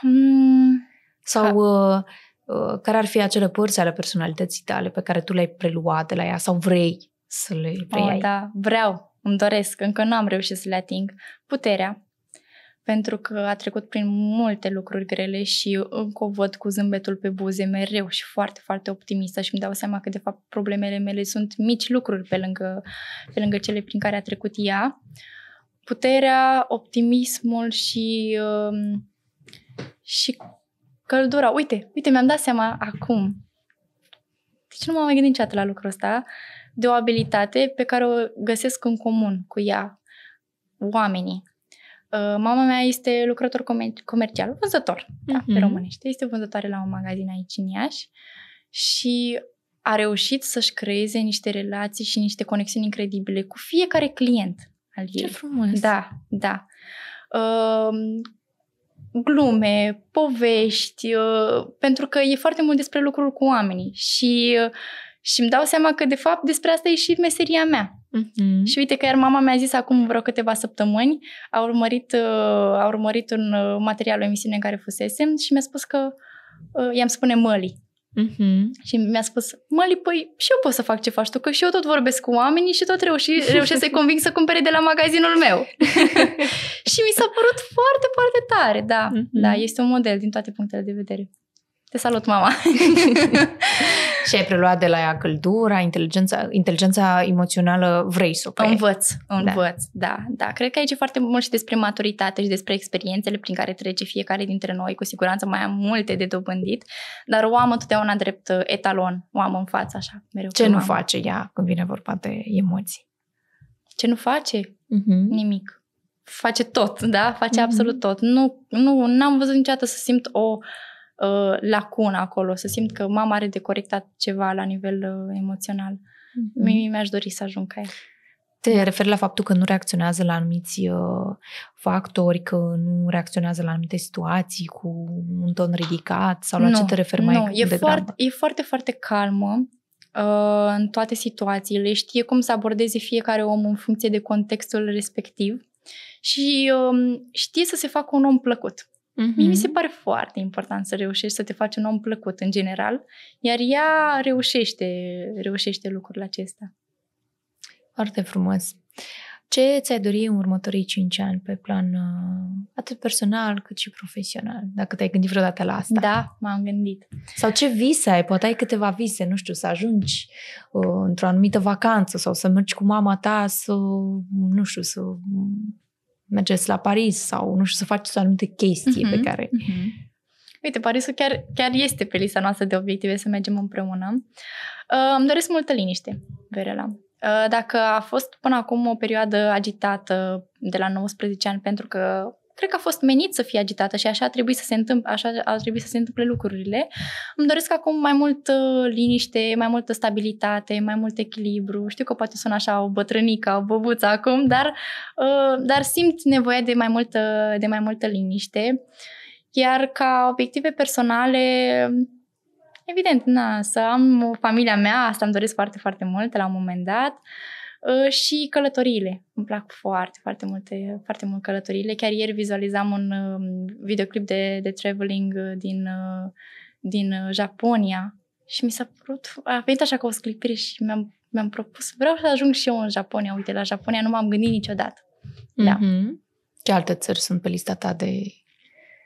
Mm, Sau ca... uh, uh care ar fi acele părți ale personalității tale pe care tu le-ai preluat de la ea? Sau vrei să le preiai? Oh, da, vreau, îmi doresc, încă nu am reușit să le ating. Puterea, pentru că a trecut prin multe lucruri grele și încă o văd cu zâmbetul pe buze mereu și foarte, foarte optimistă și îmi dau seama că, de fapt, problemele mele sunt mici lucruri pe lângă, pe lângă cele prin care a trecut ea. Puterea, optimismul și, um, și căldura. Uite, uite, mi-am dat seama acum. Deci nu m-am mai gândit niciodată la lucrul ăsta de o abilitate pe care o găsesc în comun cu ea, oamenii. Uh, mama mea este lucrător comer- comercial, vânzător, da, mm-hmm. pe mhm. românește. Este vânzătoare la un magazin aici în Iași și a reușit să-și creeze niște relații și niște conexiuni incredibile cu fiecare client al ei. Ce frumos! Da, da. Uh, glume, povești, uh, pentru că e foarte mult despre lucruri cu oamenii și uh, și îmi dau seama că, de fapt, despre asta e și meseria mea. Mm-hmm. Și uite că iar mama mi-a zis acum vreo câteva săptămâni, a urmărit, uh, a urmărit un uh, material, o emisiune în care fusesem și mi-a spus că uh, i-am spune măli. Mm-hmm. Și mi-a spus, Măli, păi și eu pot să fac ce faci tu, că și eu tot vorbesc cu oamenii și tot reuși, reușesc să-i conving să cumpere de la magazinul meu. și mi s-a părut foarte, foarte tare, da. Mm-hmm. Da, este un model din toate punctele de vedere. Te salut, mama! Și ai preluat de la ea căldura, inteligența, inteligența emoțională, vrei să o păi. Învăț, învăț, da. da, da. Cred că aici e foarte mult și despre maturitate și despre experiențele prin care trece fiecare dintre noi. Cu siguranță mai am multe de dobândit, dar o am întotdeauna drept etalon, o am în față așa, mereu. Ce nu am. face ea când vine vorba de emoții? Ce nu face? Uh-huh. Nimic face tot, da? Face mm-hmm. absolut tot. Nu, nu, n-am văzut niciodată să simt o lacuna uh, lacună acolo, să simt că mama are de corectat ceva la nivel uh, emoțional. Mm-hmm. Mi- aș dori să ajung ca el. Te referi la faptul că nu reacționează la anumiți uh, factori, că nu reacționează la anumite situații cu un ton ridicat sau la nu, ce te referi nu, mai e de Foarte, e foarte, foarte calmă uh, în toate situațiile. Știe cum să abordeze fiecare om în funcție de contextul respectiv și uh, știe să se facă un om plăcut. Mm-hmm. Mie mi se mm-hmm. pare foarte important să reușești să te faci un om plăcut în general, iar ea reușește, reușește lucrul acesta. Foarte frumos. Ce ți-ai dori în următorii 5 ani pe plan uh, atât personal cât și profesional? Dacă te-ai gândit vreodată la asta. Da, m-am gândit. Sau ce vise ai? Poate ai câteva vise, nu știu, să ajungi uh, într-o anumită vacanță sau să mergi cu mama ta să, nu știu, să mergeți la Paris sau, nu știu, să faceți anumite chestii uh-huh, pe mhm, care... Uh-huh. Uite, Parisul chiar, chiar este pe lista noastră de obiective să mergem împreună. Uh, îmi doresc multă liniște, Verela. Uh, dacă a fost până acum o perioadă agitată de la 19 ani pentru că cred că a fost menit să fie agitată și așa a trebuit să se întâmple, așa a trebuit să se întâmple lucrurile. Îmi doresc acum mai multă uh, liniște, mai multă stabilitate, mai mult echilibru. Știu că poate sună așa o bătrânică, o băbuță acum, dar, uh, dar simt nevoia de mai multă, de mai multă liniște. Iar ca obiective personale, evident, na, să am familia mea, asta îmi doresc foarte, foarte mult la un moment dat. Uh, Uh, și călătoriile. Îmi plac foarte, foarte, multe, foarte mult călătoriile. Chiar ieri vizualizam un um, videoclip de, de traveling uh, din, uh, din Japonia și mi s-a părut, a venit așa ca o sclipire și mi-am, mi-am propus, vreau să ajung și eu în Japonia. Uite, la Japonia nu m-am gândit niciodată. Da. Mm-hmm. Ce alte țări sunt pe lista ta de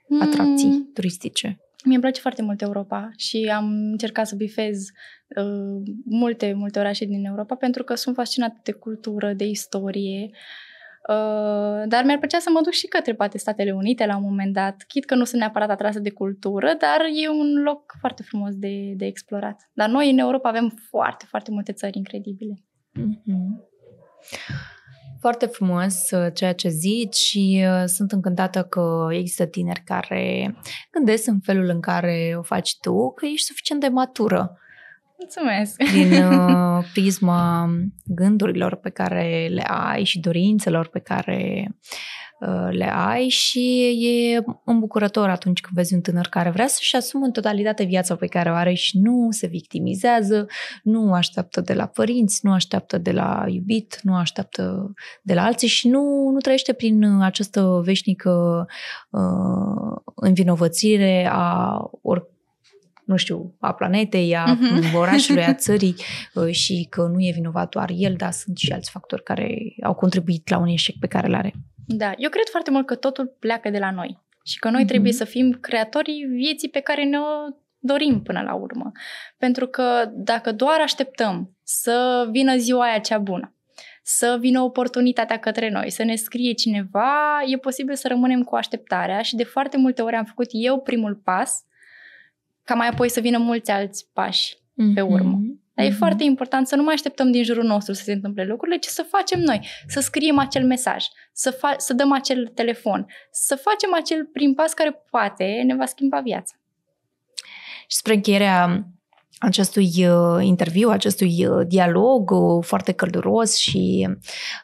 mm. atracții mm. turistice? Mie îmi place foarte mult Europa și am încercat să bifez uh, multe, multe orașe din Europa pentru că sunt fascinată de cultură, de istorie, uh, dar mi-ar plăcea să mă duc și către poate Statele Unite la un moment dat, chit că nu sunt neapărat atrasă de cultură, dar e un loc foarte frumos de, de explorat. Dar noi în Europa avem foarte, foarte multe țări incredibile. Mm-hmm. Foarte frumos uh, ceea ce zici și uh, sunt încântată că există tineri care gândesc în felul în care o faci tu, că ești suficient de matură. Mulțumesc! Din uh, prisma gândurilor pe care le ai și dorințelor pe care Uh, le ai și e îmbucurător atunci când vezi un tânăr care vrea să-și asume în totalitate viața pe care o are și nu se victimizează, nu așteaptă de la părinți, nu așteaptă de la iubit, nu așteaptă de la alții și nu, nu trăiește prin această veșnică uh, învinovățire a or, nu știu, a planetei, a uh-huh. orașului, a țării uh, și că nu e vinovat doar el, dar sunt și alți factori care au contribuit la un eșec pe care îl are. Da, eu cred foarte mult că totul pleacă de la noi și că noi mm-hmm. trebuie mhm. să fim creatorii vieții pe care ne-o dorim până la urmă. Pentru că dacă doar așteptăm să vină ziua aia cea bună, să vină oportunitatea către noi, să ne scrie cineva, e posibil să rămânem cu așteptarea și de foarte multe ori am făcut eu primul pas, ca mai apoi să vină mulți alți pași mm-hmm. pe mhm. urmă. Dar mm-hmm. e mhm. foarte important să nu mai așteptăm din jurul nostru să se întâmple lucrurile, ci să facem noi, să scriem acel mesaj, să, fa- să dăm acel telefon, să facem acel prim pas care poate ne va schimba viața. Și spre încheierea acestui uh, interviu, acestui uh, dialog uh, foarte călduros și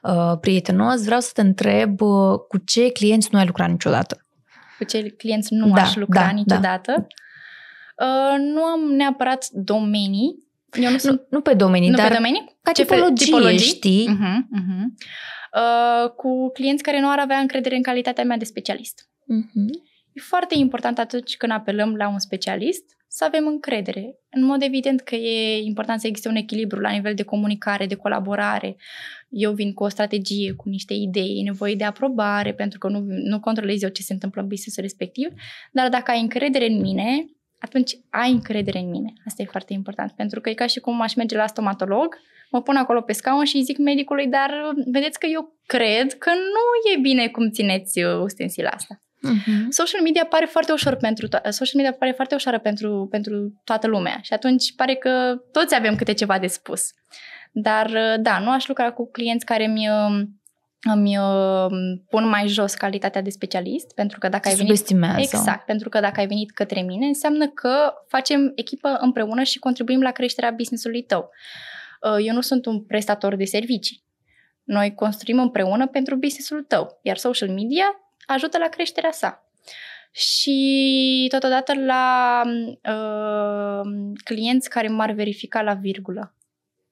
uh, prietenos, vreau să te întreb uh, cu ce clienți nu ai lucrat niciodată? Cu ce clienți nu da, aș lucra da, da. niciodată? Da. Uh, nu am neapărat domenii eu nu, sunt... nu, nu pe domenii, nu dar pe domenii? ca Ce tipologie, tipologie, știi? Uh-huh, uh-huh. Uh, cu clienți care nu ar avea încredere în calitatea mea de specialist. Uh-huh. E foarte important atunci când apelăm la un specialist să avem încredere. În mod evident că e important să existe un echilibru la nivel de comunicare, de colaborare. Eu vin cu o strategie, cu niște idei, e nevoie de aprobare pentru că nu, nu controlez eu ce se întâmplă în business respectiv, dar dacă ai încredere în mine, atunci ai încredere în mine. Asta e foarte important, pentru că e ca și cum aș merge la stomatolog, mă pun acolo pe scaun și îi zic medicului, dar vedeți că eu cred că nu e bine cum țineți uh, ustensila asta. Uh-huh. Mhm. Social media pare foarte ușor pentru to- social media pare foarte ușoară pentru, pentru toată lumea și atunci pare că toți avem câte ceva de spus. Dar uh, da, nu aș lucra cu clienți care mi uh, îmi uh, pun mai jos calitatea de specialist, pentru că dacă ai venit... Exact, pentru că dacă ai venit către mine, înseamnă că facem echipă împreună și contribuim la creșterea business-ului tău. Uh, eu nu sunt un prestator de servicii. Noi construim împreună pentru business-ul tău, iar social media ajută la creșterea sa. Și totodată la uh, clienți care m-ar verifica la virgulă.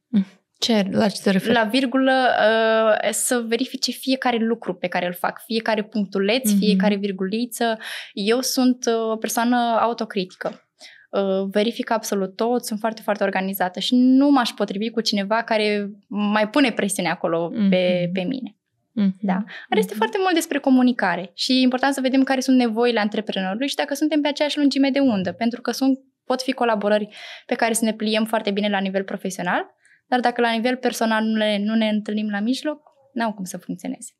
Mm. Ce, la ce te referi? La virgulă uh, să verifice fiecare lucru pe care îl fac, fiecare punctuleț, mm-hmm. fiecare virguliță. Eu sunt uh, o persoană autocritică uh, verific absolut tot, sunt foarte, foarte organizată și nu m-aș potrivi cu cineva care mai pune presiune acolo mm-hmm. pe, mhm. pe mine. Mm-hmm. Da. Are este mm-hmm. foarte mult despre comunicare și e important să vedem care sunt nevoile antreprenorului și dacă suntem pe aceeași lungime de undă, pentru că sunt pot fi colaborări pe care să ne pliem foarte bine la nivel profesional dar dacă la nivel personal nu, le, nu ne întâlnim la mijloc, n-au cum să funcționeze.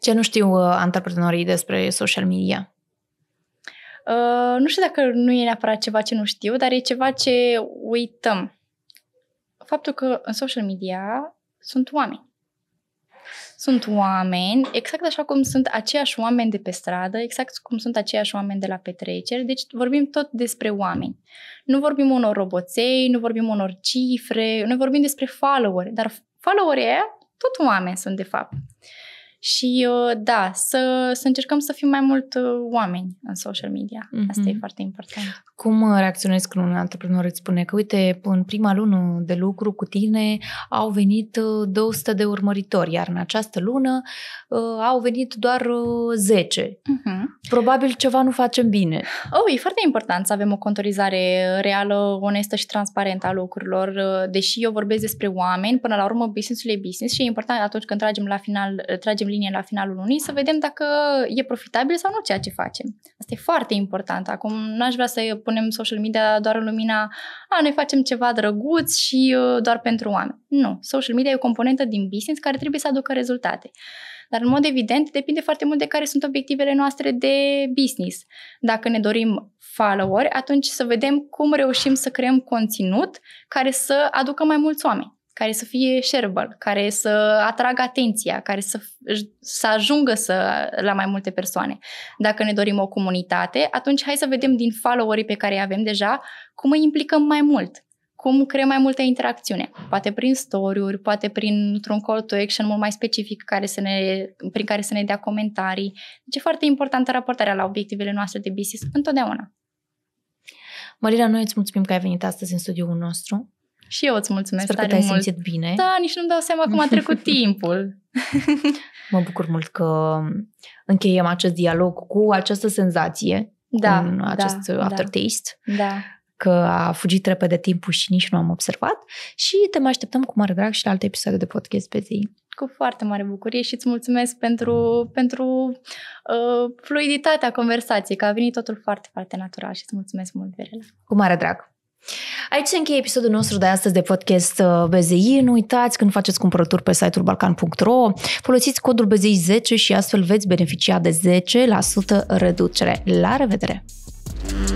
Ce nu știu uh, antreprenorii despre social media? Uh, nu știu dacă nu e neapărat ceva ce nu știu, dar e ceva ce uităm. Faptul că în social media sunt oameni. Sunt oameni, exact așa cum sunt aceiași oameni de pe stradă, exact cum sunt aceiași oameni de la petreceri, deci vorbim tot despre oameni. Nu vorbim unor roboței, nu vorbim unor cifre, noi vorbim despre follower, dar followerii tot oameni sunt de fapt. Uh, și uh, da, să, să încercăm să fim mai mult uh, oameni în social media. Mm-hmm. Asta e foarte important. Cum uh, reacționezi când un antreprenor îți spune că, uite, în prima lună de lucru cu tine au venit 200 de urmăritori, iar în această lună au venit doar 10. Mm-hmm. Probabil ceva nu facem bine. Oh, e foarte important să avem o contorizare reală, onestă și transparentă a lucrurilor. Deși eu vorbesc despre oameni, până la urmă business-ul e business și e important atunci când tragem la final, tragem linie la finalul lunii, să vedem dacă e profitabil sau nu ceea ce facem. Asta e foarte important. Acum n-aș vrea să punem social media doar în lumina a, noi facem ceva drăguț și uh, doar pentru oameni. Nu. Social media e o componentă din business care trebuie să aducă rezultate. Dar, în mod evident, depinde foarte mult de care sunt obiectivele noastre de business. Dacă ne dorim follower, atunci să vedem cum reușim să creăm conținut care să aducă mai mulți oameni care să fie shareable, care să atragă atenția, care să, să ajungă să, la mai multe persoane. Dacă ne dorim o comunitate, atunci hai să vedem din followerii pe care îi avem deja cum îi implicăm mai mult, cum creăm mai multă interacțiune. Poate prin story-uri, poate printr-un call to action mult mai specific care să ne, prin care să ne dea comentarii. Deci e foarte importantă raportarea la obiectivele noastre de business întotdeauna. Marina, noi îți mulțumim că ai venit astăzi în studioul nostru. Și eu îți mulțumesc Sper că tare că mult. simțit bine. Da, nici nu-mi dau seama cum a trecut timpul. mă bucur mult că încheiem acest dialog cu această senzație, da, cu da, acest da, aftertaste. da. Că a fugit repede timpul și nici nu am observat și te mai așteptăm cu mare drag și la alte episoade de podcast pe zi cu foarte mare bucurie și îți mulțumesc pentru, pentru uh, fluiditatea conversației, că a venit totul foarte, foarte natural și îți mulțumesc mult, Verela. Cu mare drag! Aici se încheie episodul nostru de astăzi de podcast uh, BZI. Nu uitați când faceți cumpărături pe site-ul balcan.ro, folosiți codul BZI10 și astfel veți beneficia de 10% reducere. La revedere! Mm.